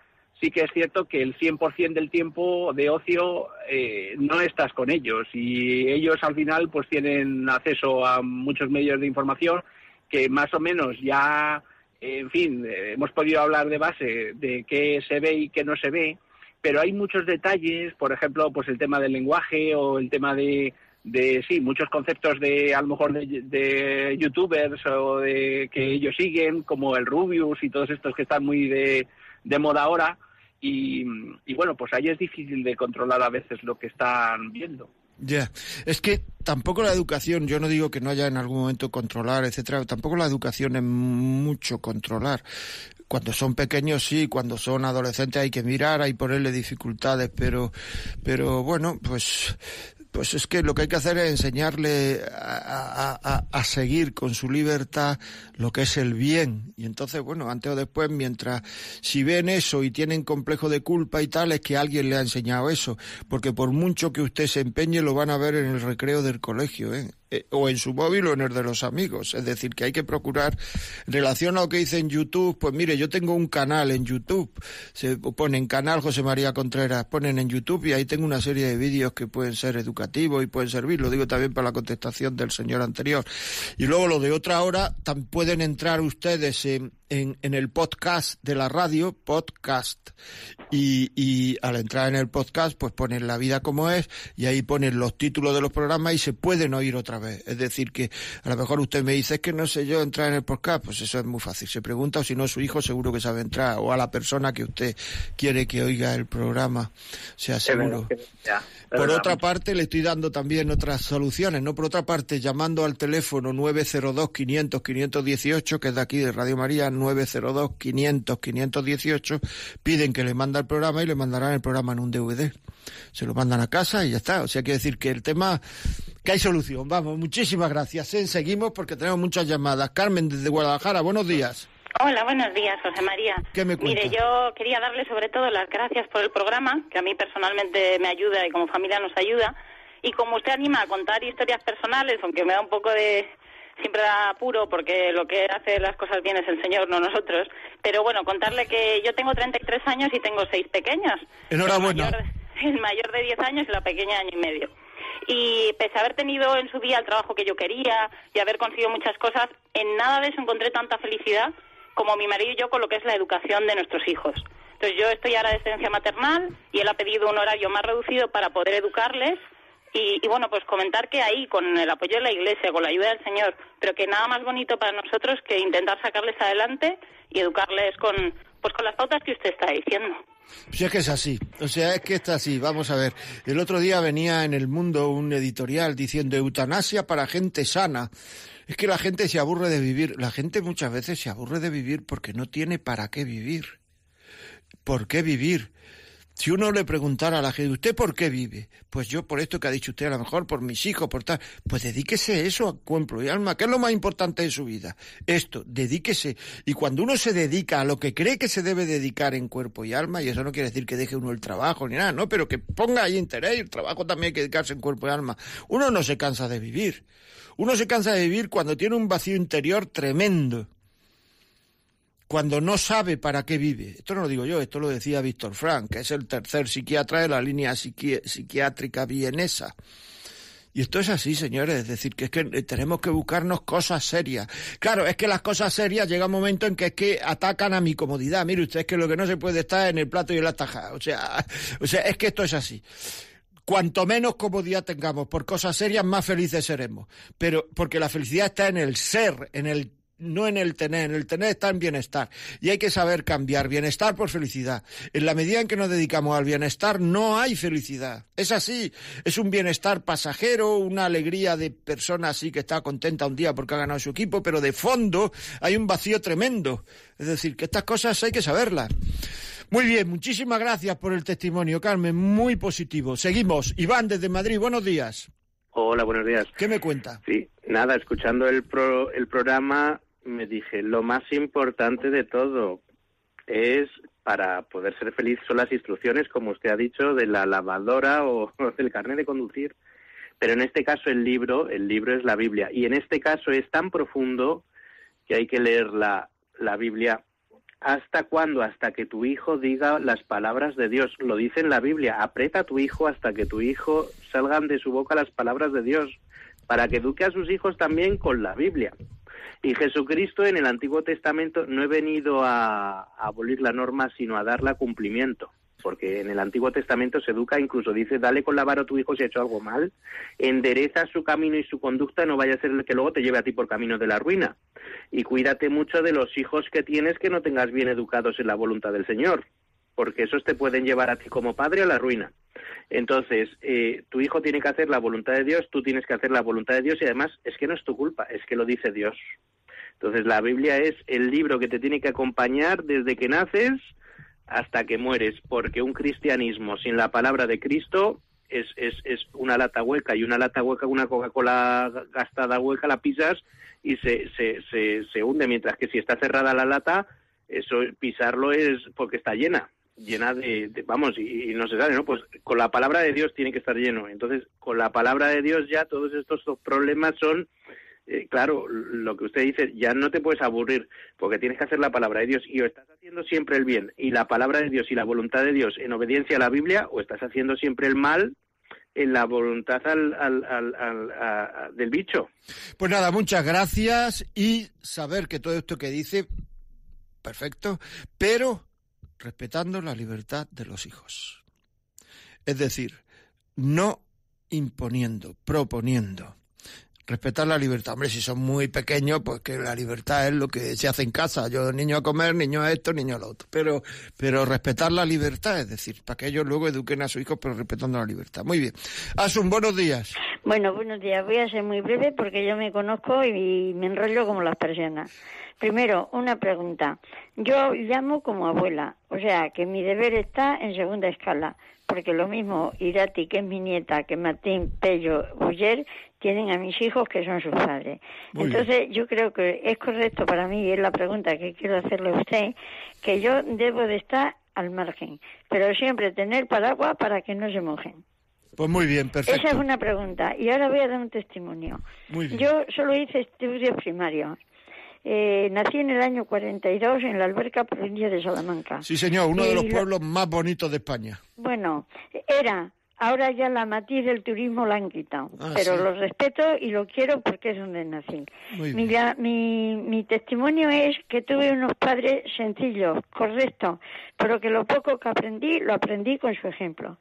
sí que es cierto que el 100% del tiempo de ocio eh, no estás con ellos y ellos al final pues tienen acceso a muchos medios de información que más o menos ya, en fin, eh, hemos podido hablar de base de qué se ve y qué no se ve, pero hay muchos detalles, por ejemplo, pues el tema del lenguaje o el tema de, sí, muchos conceptos de a lo mejor de, youtubers o de que ellos siguen, como el Rubius y todos estos que están muy de moda ahora, y, bueno, pues ahí es difícil de controlar a veces lo que están viendo. Ya, es que tampoco la educación, yo no digo que no haya en algún momento controlar, etcétera, tampoco la educación es mucho controlar. Cuando son pequeños sí, cuando son adolescentes hay que mirar, hay ponerle dificultades, pero, pero bueno, pues pues es que lo que hay que hacer es enseñarle a, seguir con su libertad lo que es el bien. Y entonces, bueno, antes o después, mientras si ven eso y tienen complejo de culpa y tal, es que alguien le ha enseñado eso. Porque por mucho que usted se empeñe, lo van a ver en el recreo del colegio. ¿eh? Eh, o en su móvil o en el de los amigos. Es decir, que hay que procurar, en relación a lo que dice en YouTube, pues mire, yo tengo un canal en YouTube, se pone en canal José María Contreras, ponen en YouTube y ahí tengo una serie de vídeos que pueden ser educativos y pueden servir, lo digo también para la contestación del señor anterior. Y luego lo de otra hora, pueden entrar ustedes en en, el podcast de la radio, podcast. Y, y al entrar en el podcast, pues ponen la vida como es y ahí ponen los títulos de los programas y se pueden oír otra vez. Es decir, que a lo mejor usted me dice, es que no sé yo entrar en el podcast, pues eso es muy fácil. Se pregunta o si no, su hijo seguro que sabe entrar o a la persona que usted quiere que oiga el programa, sea seguro. Por otra parte, le estoy dando también otras soluciones, ¿no? Por otra parte, llamando al teléfono 902 500 518, que es de aquí de Radio María, 902-500-518, piden que le manda el programa y le mandarán el programa en un DVD. Se lo mandan a casa y ya está. O sea, quiere decir que el tema, que hay solución. Vamos, muchísimas gracias. Seguimos porque tenemos muchas llamadas. Carmen desde Guadalajara, buenos días. Hola, buenos días, José María. Mire, yo quería darle sobre todo las gracias por el programa, que a mí personalmente me ayuda y como familia nos ayuda. Y como usted anima a contar historias personales, aunque me da un poco de, siempre da apuro porque lo que hace las cosas bien es el Señor, no nosotros. Pero bueno, contarle que yo tengo 33 años y tengo seis pequeños. Enhorabuena. El mayor, de 10 años y la pequeña año y medio. Y pese a haber tenido en su día el trabajo que yo quería y haber conseguido muchas cosas, en nada de eso encontré tanta felicidad como mi marido y yo con lo que es la educación de nuestros hijos. Entonces yo estoy ahora de excedencia maternal y él ha pedido un horario más reducido para poder educarles y, bueno, pues comentar que ahí, con el apoyo de la Iglesia, con la ayuda del Señor, pero que nada más bonito para nosotros que intentar sacarles adelante y educarles con, pues con las pautas que usted está diciendo. Pues es que es así, o sea, es que está así. Vamos a ver, el otro día venía en El Mundo un editorial diciendo eutanasia para gente sana. Es que la gente se aburre de vivir, la gente muchas veces se aburre de vivir porque no tiene para qué vivir. ¿Por qué vivir? Si uno le preguntara a la gente, ¿usted por qué vive? Pues yo por esto que ha dicho usted, a lo mejor por mis hijos, por tal. Pues dedíquese eso a cuerpo y alma, que es lo más importante de su vida. Esto, dedíquese. Y cuando uno se dedica a lo que cree que se debe dedicar en cuerpo y alma, y eso no quiere decir que deje uno el trabajo ni nada, ¿no? Pero que ponga ahí interés, el trabajo también hay que dedicarse en cuerpo y alma. Uno no se cansa de vivir. Uno se cansa de vivir cuando tiene un vacío interior tremendo cuando no sabe para qué vive. Esto no lo digo yo, esto lo decía Víctor Frank, que es el tercer psiquiatra de la línea psiquiátrica vienesa. Y esto es así, señores, es decir, que es que tenemos que buscarnos cosas serias. Claro, es que las cosas serias llega un momento en que es que atacan a mi comodidad. Mire usted, es que lo que no se puede estar en el plato y en la taja. O sea, o sea, es que esto es así. Cuanto menos comodidad tengamos por cosas serias, más felices seremos. Pero porque la felicidad está en el ser, en el no en el tener, en el tener está en bienestar. Y hay que saber cambiar bienestar por felicidad. En la medida en que nos dedicamos al bienestar, no hay felicidad. Es así, es un bienestar pasajero, una alegría de persona así que está contenta un día porque ha ganado su equipo, pero de fondo hay un vacío tremendo. Es decir, que estas cosas hay que saberlas. Muy bien, muchísimas gracias por el testimonio, Carmen, muy positivo. Seguimos. Iván desde Madrid, buenos días. Hola, buenos días. ¿Qué me cuenta? Sí, nada, escuchando el, el programa me dije, lo más importante de todo es para poder ser feliz son las instrucciones, como usted ha dicho, de la lavadora o, del carnet de conducir. Pero en este caso el libro, el libro es la Biblia. Y en este caso es tan profundo que hay que leer la, la Biblia. ¿Hasta cuándo? Hasta que tu hijo diga las palabras de Dios. Lo dice en la Biblia. Aprieta a tu hijo hasta que tu hijo salgan de su boca las palabras de Dios. Para que eduque a sus hijos también con la Biblia. Y Jesucristo en el Antiguo Testamento no he venido a, abolir la norma, sino a darla cumplimiento porque en el Antiguo Testamento se educa, incluso dice, dale con la vara a tu hijo si ha hecho algo mal, endereza su camino y su conducta, no vaya a ser el que luego te lleve a ti por camino de la ruina. Y cuídate mucho de los hijos que tienes que no tengas bien educados en la voluntad del Señor, porque esos te pueden llevar a ti como padre a la ruina. Entonces, eh, tu hijo tiene que hacer la voluntad de Dios, tú tienes que hacer la voluntad de Dios y además es que no es tu culpa, es que lo dice Dios. Entonces, la Biblia es el libro que te tiene que acompañar desde que naces hasta que mueres, porque un cristianismo sin la palabra de Cristo es, es, una lata hueca y una lata hueca, una Coca-Cola gastada hueca, la pisas y se, se, se hunde, mientras que si está cerrada la lata, eso pisarlo es porque está llena llena de, vamos, y, no se sabe, ¿no? Pues con la palabra de Dios tiene que estar lleno. Entonces, con la palabra de Dios ya todos estos problemas son, eh, claro, lo que usted dice, ya no te puedes aburrir, porque tienes que hacer la palabra de Dios y o estás haciendo siempre el bien y la palabra de Dios y la voluntad de Dios en obediencia a la Biblia, o estás haciendo siempre el mal en la voluntad del bicho. Pues nada, muchas gracias y saber que todo esto que dice, perfecto, pero respetando la libertad de los hijos. Es decir, no imponiendo, proponiendo. Respetar la libertad. Hombre, si son muy pequeños, pues que la libertad es lo que se hace en casa. Yo, niño a comer, niño a esto, niño a lo otro. Pero, pero respetar la libertad, es decir, para que ellos luego eduquen a sus hijos, pero respetando la libertad. Muy bien. Asun, buenos días. Bueno, buenos días. Voy a ser muy breve porque yo me conozco y me enrollo como las personas. Primero, una pregunta. Yo llamo como abuela, o sea que mi deber está en segunda escala, porque lo mismo Irati, que es mi nieta, que Martín, Pello, Buller, tienen a mis hijos que son sus padres. Entonces, yo creo que es correcto para mí, y es la pregunta que quiero hacerle a usted, que yo debo de estar al margen, pero siempre tener paraguas para que no se mojen. Pues muy bien, perfecto. Esa es una pregunta. Y ahora voy a dar un testimonio. Yo solo hice estudios primarios eh, nací en el año 42 en la Alberca, provincia de Salamanca. Sí, señor, uno de los pueblos más bonitos de España. Bueno, era, ahora ya la matiz del turismo la han quitado, ah, pero lo respeto y lo quiero porque es donde nací. Mi, mi, mi testimonio es que tuve unos padres sencillos, correctos, pero que lo poco que aprendí, lo aprendí con su ejemplo.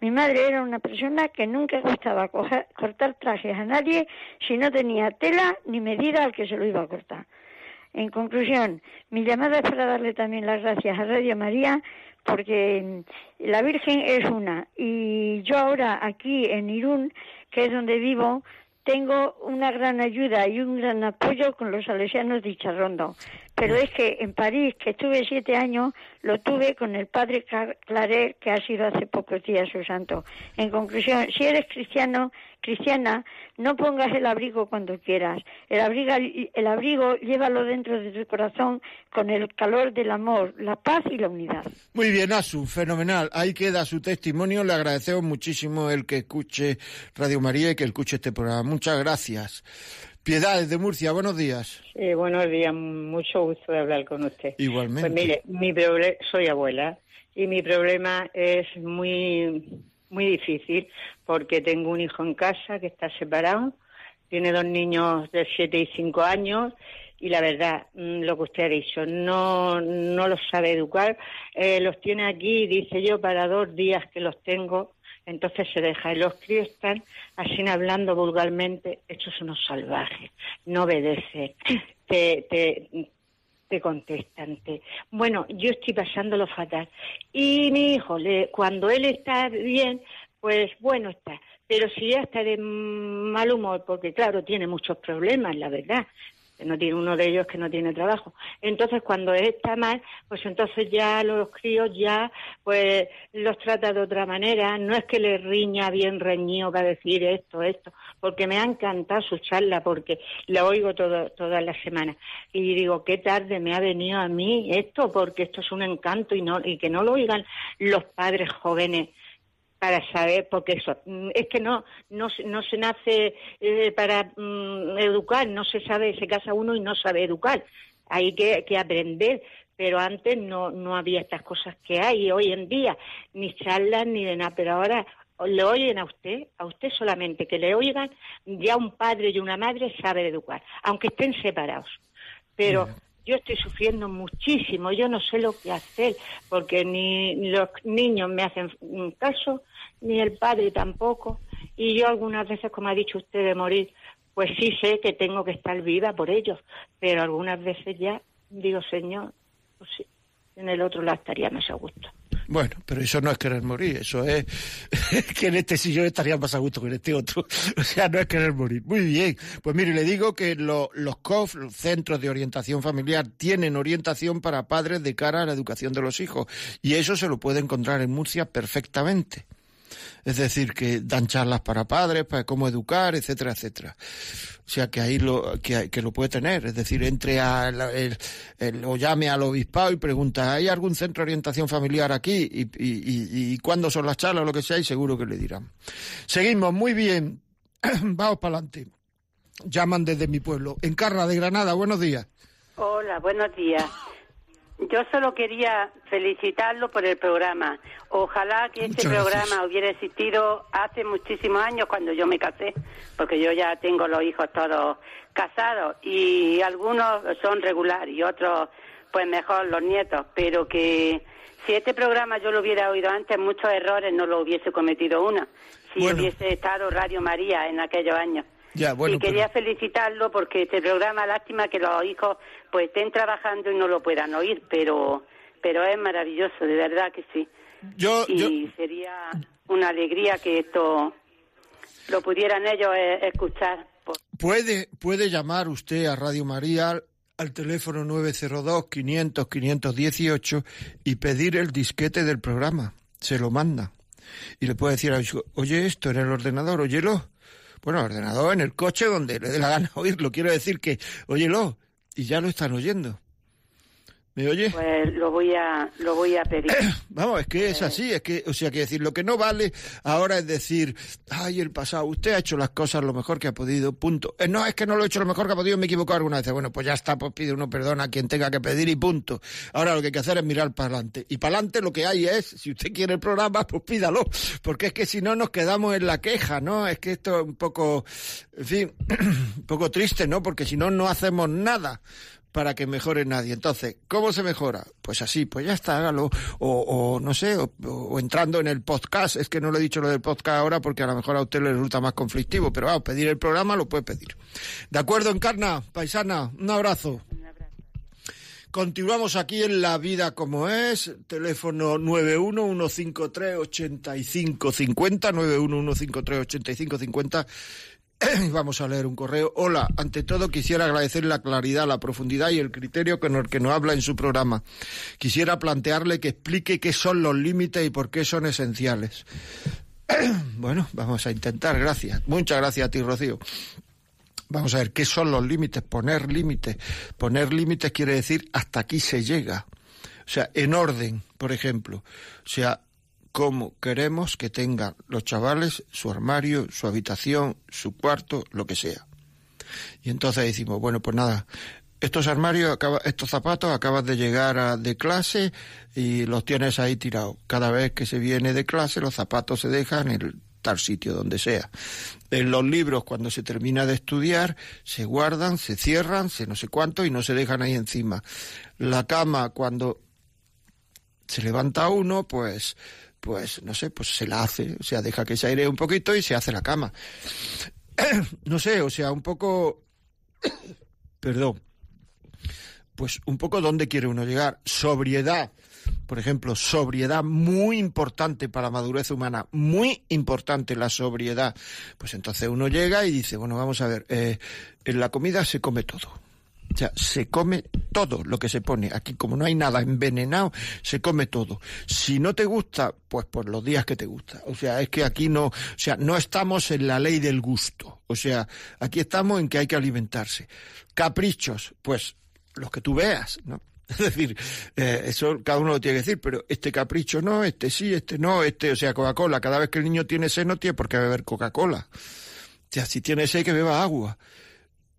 Mi madre era una persona que nunca gustaba cortar trajes a nadie si no tenía tela ni medida al que se lo iba a cortar. En conclusión, mi llamada es para darle también las gracias a Radio María porque mm, la Virgen es una y yo ahora aquí en Irún, que es donde vivo, tengo una gran ayuda y un gran apoyo con los salesianos de Charrondo. Pero es que en París, que estuve siete años, lo tuve con el padre Claret, que ha sido hace pocos días su santo. En conclusión, si eres cristiano, cristiana, no pongas el abrigo cuando quieras. El abrigo, el abrigo llévalo dentro de tu corazón con el calor del amor, la paz y la unidad. Muy bien, Asu, fenomenal. Ahí queda su testimonio. Le agradecemos muchísimo el que escuche Radio María y que escuche este programa. Muchas gracias. Piedad, de Murcia, buenos días. Eh, buenos días, mucho gusto de hablar con usted. Igualmente. Pues mire, mi soy abuela y mi problema es muy, muy difícil porque tengo un hijo en casa que está separado, tiene dos niños de 7 y 5 años y la verdad, mm, lo que usted ha dicho, no, no los sabe educar, eh, los tiene aquí, dice yo, para dos días que los tengo entonces se deja. Y los críos están, así hablando vulgarmente, son unos salvajes. No obedece. Te, te, te contestan. Te, bueno, yo estoy pasando lo fatal. Y mi hijo, le, cuando él está bien, pues bueno está. Pero si ya está de mal humor, porque claro, tiene muchos problemas, la verdad, no tiene uno de ellos que no tiene trabajo. Entonces, cuando está mal, pues entonces ya los críos ya pues los trata de otra manera, no es que le riña bien reñido para decir esto, esto, porque me ha encantado su charla porque la oigo todo, todas las semanas y digo, qué tarde me ha venido a mí esto porque esto es un encanto y no y que no lo oigan los padres jóvenes para saber, porque eso, mm, es que no, no, no se nace eh, para mm, educar, no se sabe, se casa uno y no sabe educar. Hay que, que aprender, pero antes no, no había estas cosas que hay hoy en día, ni charlas ni de nada, pero ahora le oyen a usted, a usted solamente que le oigan, ya un padre y una madre sabe educar, aunque estén separados. Pero yo estoy sufriendo muchísimo, yo no sé lo que hacer, porque ni los niños me hacen caso, ni el padre tampoco, y yo algunas veces, como ha dicho usted, de morir, pues sí sé que tengo que estar viva por ellos, pero algunas veces ya digo, Señor, pues en el otro la estaría más a gusto. Bueno, pero eso no es querer morir, eso es que en este sillón estaría más a gusto que en este otro. O sea, no es querer morir. Muy bien. Pues mire, le digo que los COF, los centros de orientación familiar, tienen orientación para padres de cara a la educación de los hijos. Y eso se lo puede encontrar en Murcia perfectamente. Es decir, que dan charlas para padres, para cómo educar, etcétera, etcétera. O sea, que ahí lo, que, lo puede tener. Es decir, entre o llame al obispado y pregunta, ¿hay algún centro de orientación familiar aquí? Y, y, y, cuándo son las charlas o lo que sea, y seguro que le dirán. Seguimos, muy bien. Vamos para adelante. Llaman desde mi pueblo. Encarna de Granada, buenos días. Hola, buenos días. Yo solo quería felicitarlo por el programa. Ojalá que este programa hubiera existido hace muchísimos años cuando yo me casé, porque yo ya tengo los hijos todos casados y algunos son regulares y otros pues mejor los nietos, pero que si este programa yo lo hubiera oído antes, muchos errores no lo hubiese cometido uno. si hubiese estado Radio María en aquellos años y quería felicitarlo porque este programa, lástima que los hijos pues estén trabajando y no lo puedan oír, pero, pero es maravilloso, de verdad que sí. Yo, y sería una alegría que esto lo pudieran ellos eh, escuchar. Puede, puede llamar usted a Radio María al teléfono 902-500-518 y pedir el disquete del programa. Se lo manda. Y le puede decir a oye esto en el ordenador, óyelo. Bueno, ordenador, en el coche, donde le dé la gana oírlo. Quiero decir que, óyelo, y ya lo están oyendo. ¿Me oye? Pues lo voy a, lo voy a pedir. Vamos, es que es eh. así, es que, o sea, que decir, lo que no vale ahora es decir, ay, el pasado, usted ha hecho las cosas lo mejor que ha podido, punto. Eh, no, es que no lo he hecho lo mejor que ha podido, me he equivocado alguna vez. Bueno, pues ya está, pues pide uno perdón a quien tenga que pedir y punto. Ahora lo que hay que hacer es mirar para adelante. Y para adelante lo que hay es, si usted quiere el programa, pues pídalo, porque es que si no nos quedamos en la queja, ¿no? Es que esto es un poco, en fin, un poco triste, ¿no? Porque si no, no hacemos nada para que mejore nadie. Entonces, ¿cómo se mejora? Pues así, pues ya está, hágalo. O, no sé, o, entrando en el podcast. Es que no lo he dicho lo del podcast ahora porque a lo mejor a usted le resulta más conflictivo, pero vamos, pedir el programa lo puede pedir. ¿De acuerdo, Encarna? Paisana, un abrazo. Continuamos aquí en La Vida como es, teléfono 911538550, 911538550 Vamos a leer un correo. Hola, ante todo quisiera agradecer la claridad, la profundidad y el criterio con el que nos habla en su programa. Quisiera plantearle que explique qué son los límites y por qué son esenciales. bueno, vamos a intentar. Gracias. Muchas gracias a ti, Rocío. Vamos a ver, ¿qué son los límites? Poner límites. Poner límites quiere decir hasta aquí se llega. O sea, en orden, por ejemplo. O sea, cómo queremos que tengan los chavales su armario, su habitación, su cuarto, lo que sea. Y entonces decimos, bueno, pues nada, estos armarios, estos zapatos acabas de llegar de clase y los tienes ahí tirados. Cada vez que se viene de clase, los zapatos se dejan en tal sitio, donde sea. En los libros, cuando se termina de estudiar, se guardan, se cierran, se no sé cuánto y no se dejan ahí encima. La cama, cuando se levanta uno, pues pues no sé, pues se la hace, o sea, deja que se aire un poquito y se hace la cama. no sé, o sea, un poco, perdón, pues un poco dónde quiere uno llegar. Sobriedad, por ejemplo, sobriedad muy importante para la madurez humana, muy importante la sobriedad. Pues entonces uno llega y dice, bueno, vamos a ver, eh, en la comida se come todo o sea, se come todo lo que se pone. Aquí como no hay nada envenenado, se come todo. Si no te gusta, pues por los días que te gusta. O sea, es que aquí no, o sea, no estamos en la ley del gusto. O sea, aquí estamos en que hay que alimentarse. Caprichos, pues los que tú veas, ¿no? Es decir, eh, eso cada uno lo tiene que decir, pero este capricho no, este sí, este no, este, o sea, Coca-Cola. Cada vez que el niño tiene sed no tiene por qué beber Coca-Cola. O sea, si tiene sed que beba agua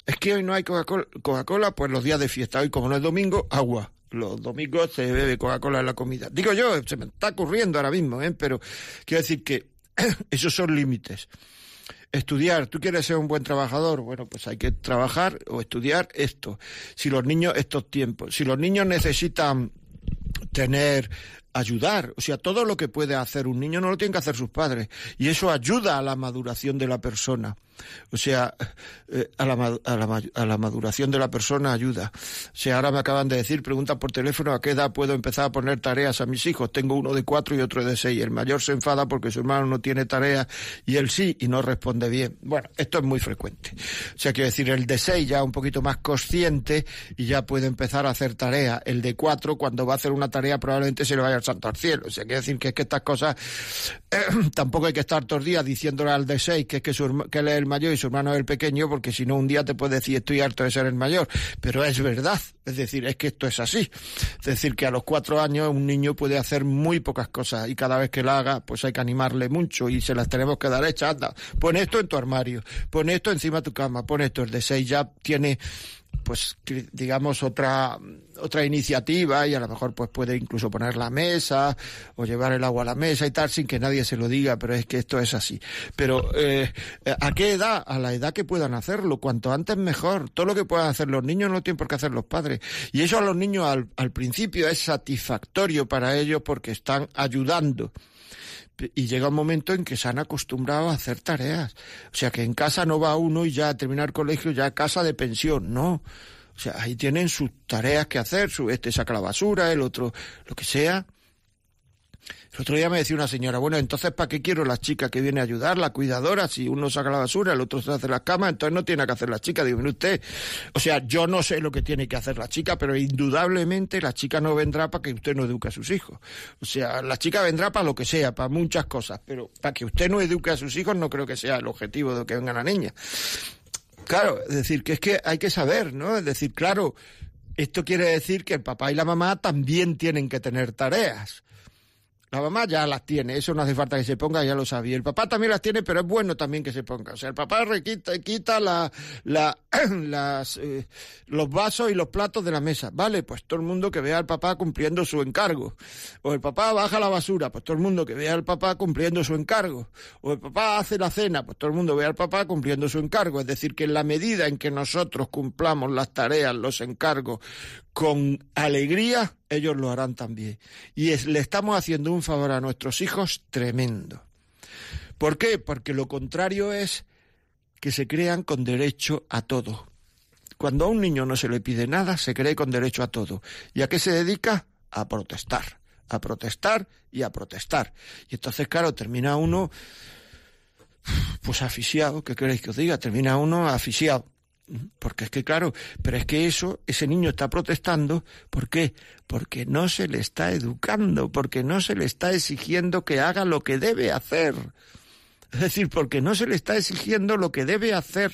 es que hoy no hay Coca-Cola, pues los días de fiesta, hoy como no es domingo, agua. Los domingos se bebe Coca-Cola en la comida. Digo yo, se me está ocurriendo ahora mismo, ¿eh? pero quiero decir que esos son límites. Estudiar, tú quieres ser un buen trabajador, bueno, pues hay que trabajar o estudiar esto. Si los niños, estos tiempos, si los niños necesitan tener ayudar. O sea, todo lo que puede hacer un niño no lo tienen que hacer sus padres. Y eso ayuda a la maduración de la persona. O sea, eh, a, la, a, la, maduración de la persona ayuda. O sea, ahora me acaban de decir, pregunta por teléfono a qué edad puedo empezar a poner tareas a mis hijos. Tengo uno de cuatro y otro de seis. El mayor se enfada porque su hermano no tiene tareas y él sí y no responde bien. Bueno, esto es muy frecuente. O sea, quiero decir, el de seis ya un poquito más consciente y ya puede empezar a hacer tarea El de cuatro, cuando va a hacer una tarea, probablemente se le vaya santo al cielo. O sea, quiere decir que es que estas cosas eh, tampoco hay que estar todos los días diciéndole al de 6 que, es que, que él es el mayor y su hermano es el pequeño, porque si no un día te puede decir estoy harto de ser el mayor. Pero es verdad, es decir, es que esto es así. Es decir, que a los cuatro años un niño puede hacer muy pocas cosas y cada vez que la haga, pues hay que animarle mucho y se las tenemos que dar hechas. Anda, pon esto en tu armario, pon esto encima de tu cama, pon esto. El de seis ya tiene pues digamos otra otra iniciativa y a lo mejor pues puede incluso poner la mesa o llevar el agua a la mesa y tal sin que nadie se lo diga pero es que esto es así pero eh, a qué edad a la edad que puedan hacerlo cuanto antes mejor todo lo que puedan hacer los niños no tienen por qué hacer los padres y eso a los niños al principio es satisfactorio para ellos porque están ayudando y llega un momento en que se han acostumbrado a hacer tareas. O sea, que en casa no va uno y ya a terminar colegio, ya a casa de pensión, no. O sea, ahí tienen sus tareas que hacer, su, este saca la basura, el otro lo que sea. El otro día me decía una señora, bueno, entonces ¿para qué quiero la chica que viene a ayudar, la cuidadora? Si uno saca la basura, el otro se hace las camas, entonces no tiene que hacer la chica. Digo, usted, o sea, yo no sé lo que tiene que hacer la chica, pero indudablemente la chica no vendrá para que usted no eduque a sus hijos. O sea, la chica vendrá para lo que sea, para muchas cosas, pero para que usted no eduque a sus hijos no creo que sea el objetivo de que venga la niña. Claro, es decir, que es que hay que saber, ¿no? Es decir, claro, esto quiere decir que el papá y la mamá también tienen que tener tareas. La mamá ya las tiene, eso no hace falta que se ponga, ya lo sabía. El papá también las tiene, pero es bueno también que se ponga. O sea, el papá requita, quita la, las, eh, los vasos y los platos de la mesa. Vale, pues todo el mundo que vea al papá cumpliendo su encargo. O el papá baja la basura, pues todo el mundo que vea al papá cumpliendo su encargo. O el papá hace la cena, pues todo el mundo vea al papá cumpliendo su encargo. Es decir, que en la medida en que nosotros cumplamos las tareas, los encargos, con alegría, ellos lo harán también. Y le estamos haciendo un favor a nuestros hijos tremendo. ¿Por qué? Porque lo contrario es que se crean con derecho a todo. Cuando a un niño no se le pide nada, se cree con derecho a todo. ¿Y a qué se dedica? A protestar, a protestar y a protestar. Y entonces, claro, termina uno, pues asfixiado, ¿qué queréis que os diga? Termina uno asfixiado. Porque es que, claro, pero es que eso, ese niño está protestando, ¿por qué? Porque no se le está educando, porque no se le está exigiendo que haga lo que debe hacer. Es decir, porque no se le está exigiendo lo que debe hacer.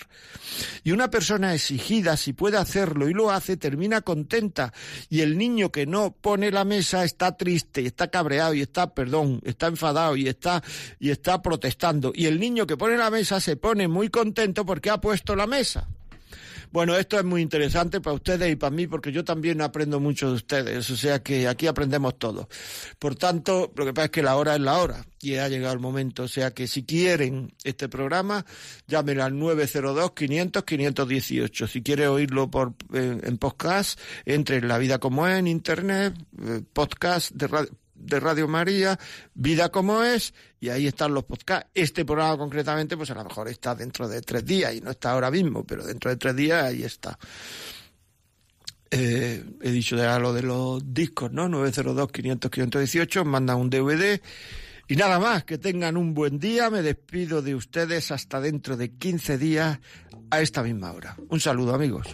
Y una persona exigida, si puede hacerlo y lo hace, termina contenta. Y el niño que no pone la mesa está triste, está cabreado y está, perdón, está enfadado y está, y está protestando. Y el niño que pone la mesa se pone muy contento porque ha puesto la mesa. Bueno, esto es muy interesante para ustedes y para mí porque yo también aprendo mucho de ustedes, o sea que aquí aprendemos todos. Por tanto, lo que pasa es que la hora es la hora y ha llegado el momento, o sea que si quieren este programa, llamen al 902-500-518. Si quiere oírlo por, en, eh, en, podcast, entre en La Vida como es en Internet, eh, podcast de radio, de Radio María, Vida como es, y ahí están los podcasts. Este programa concretamente, pues a lo mejor está dentro de tres días y no está ahora mismo, pero dentro de tres días ahí está. Eh, he dicho ya lo de los discos, ¿no? 902-500-518, manda un DVD. Y nada más, que tengan un buen día. Me despido de ustedes hasta dentro de 15 días a esta misma hora. Un saludo, amigos.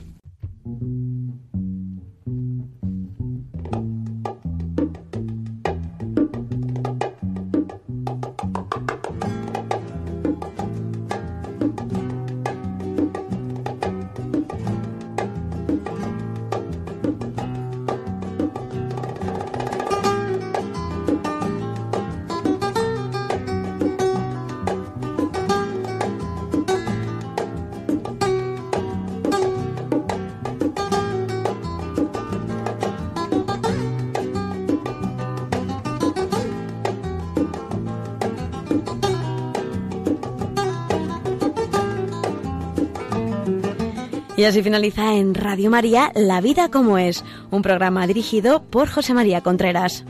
Y así finaliza en Radio María La Vida como es, un programa dirigido por José María Contreras.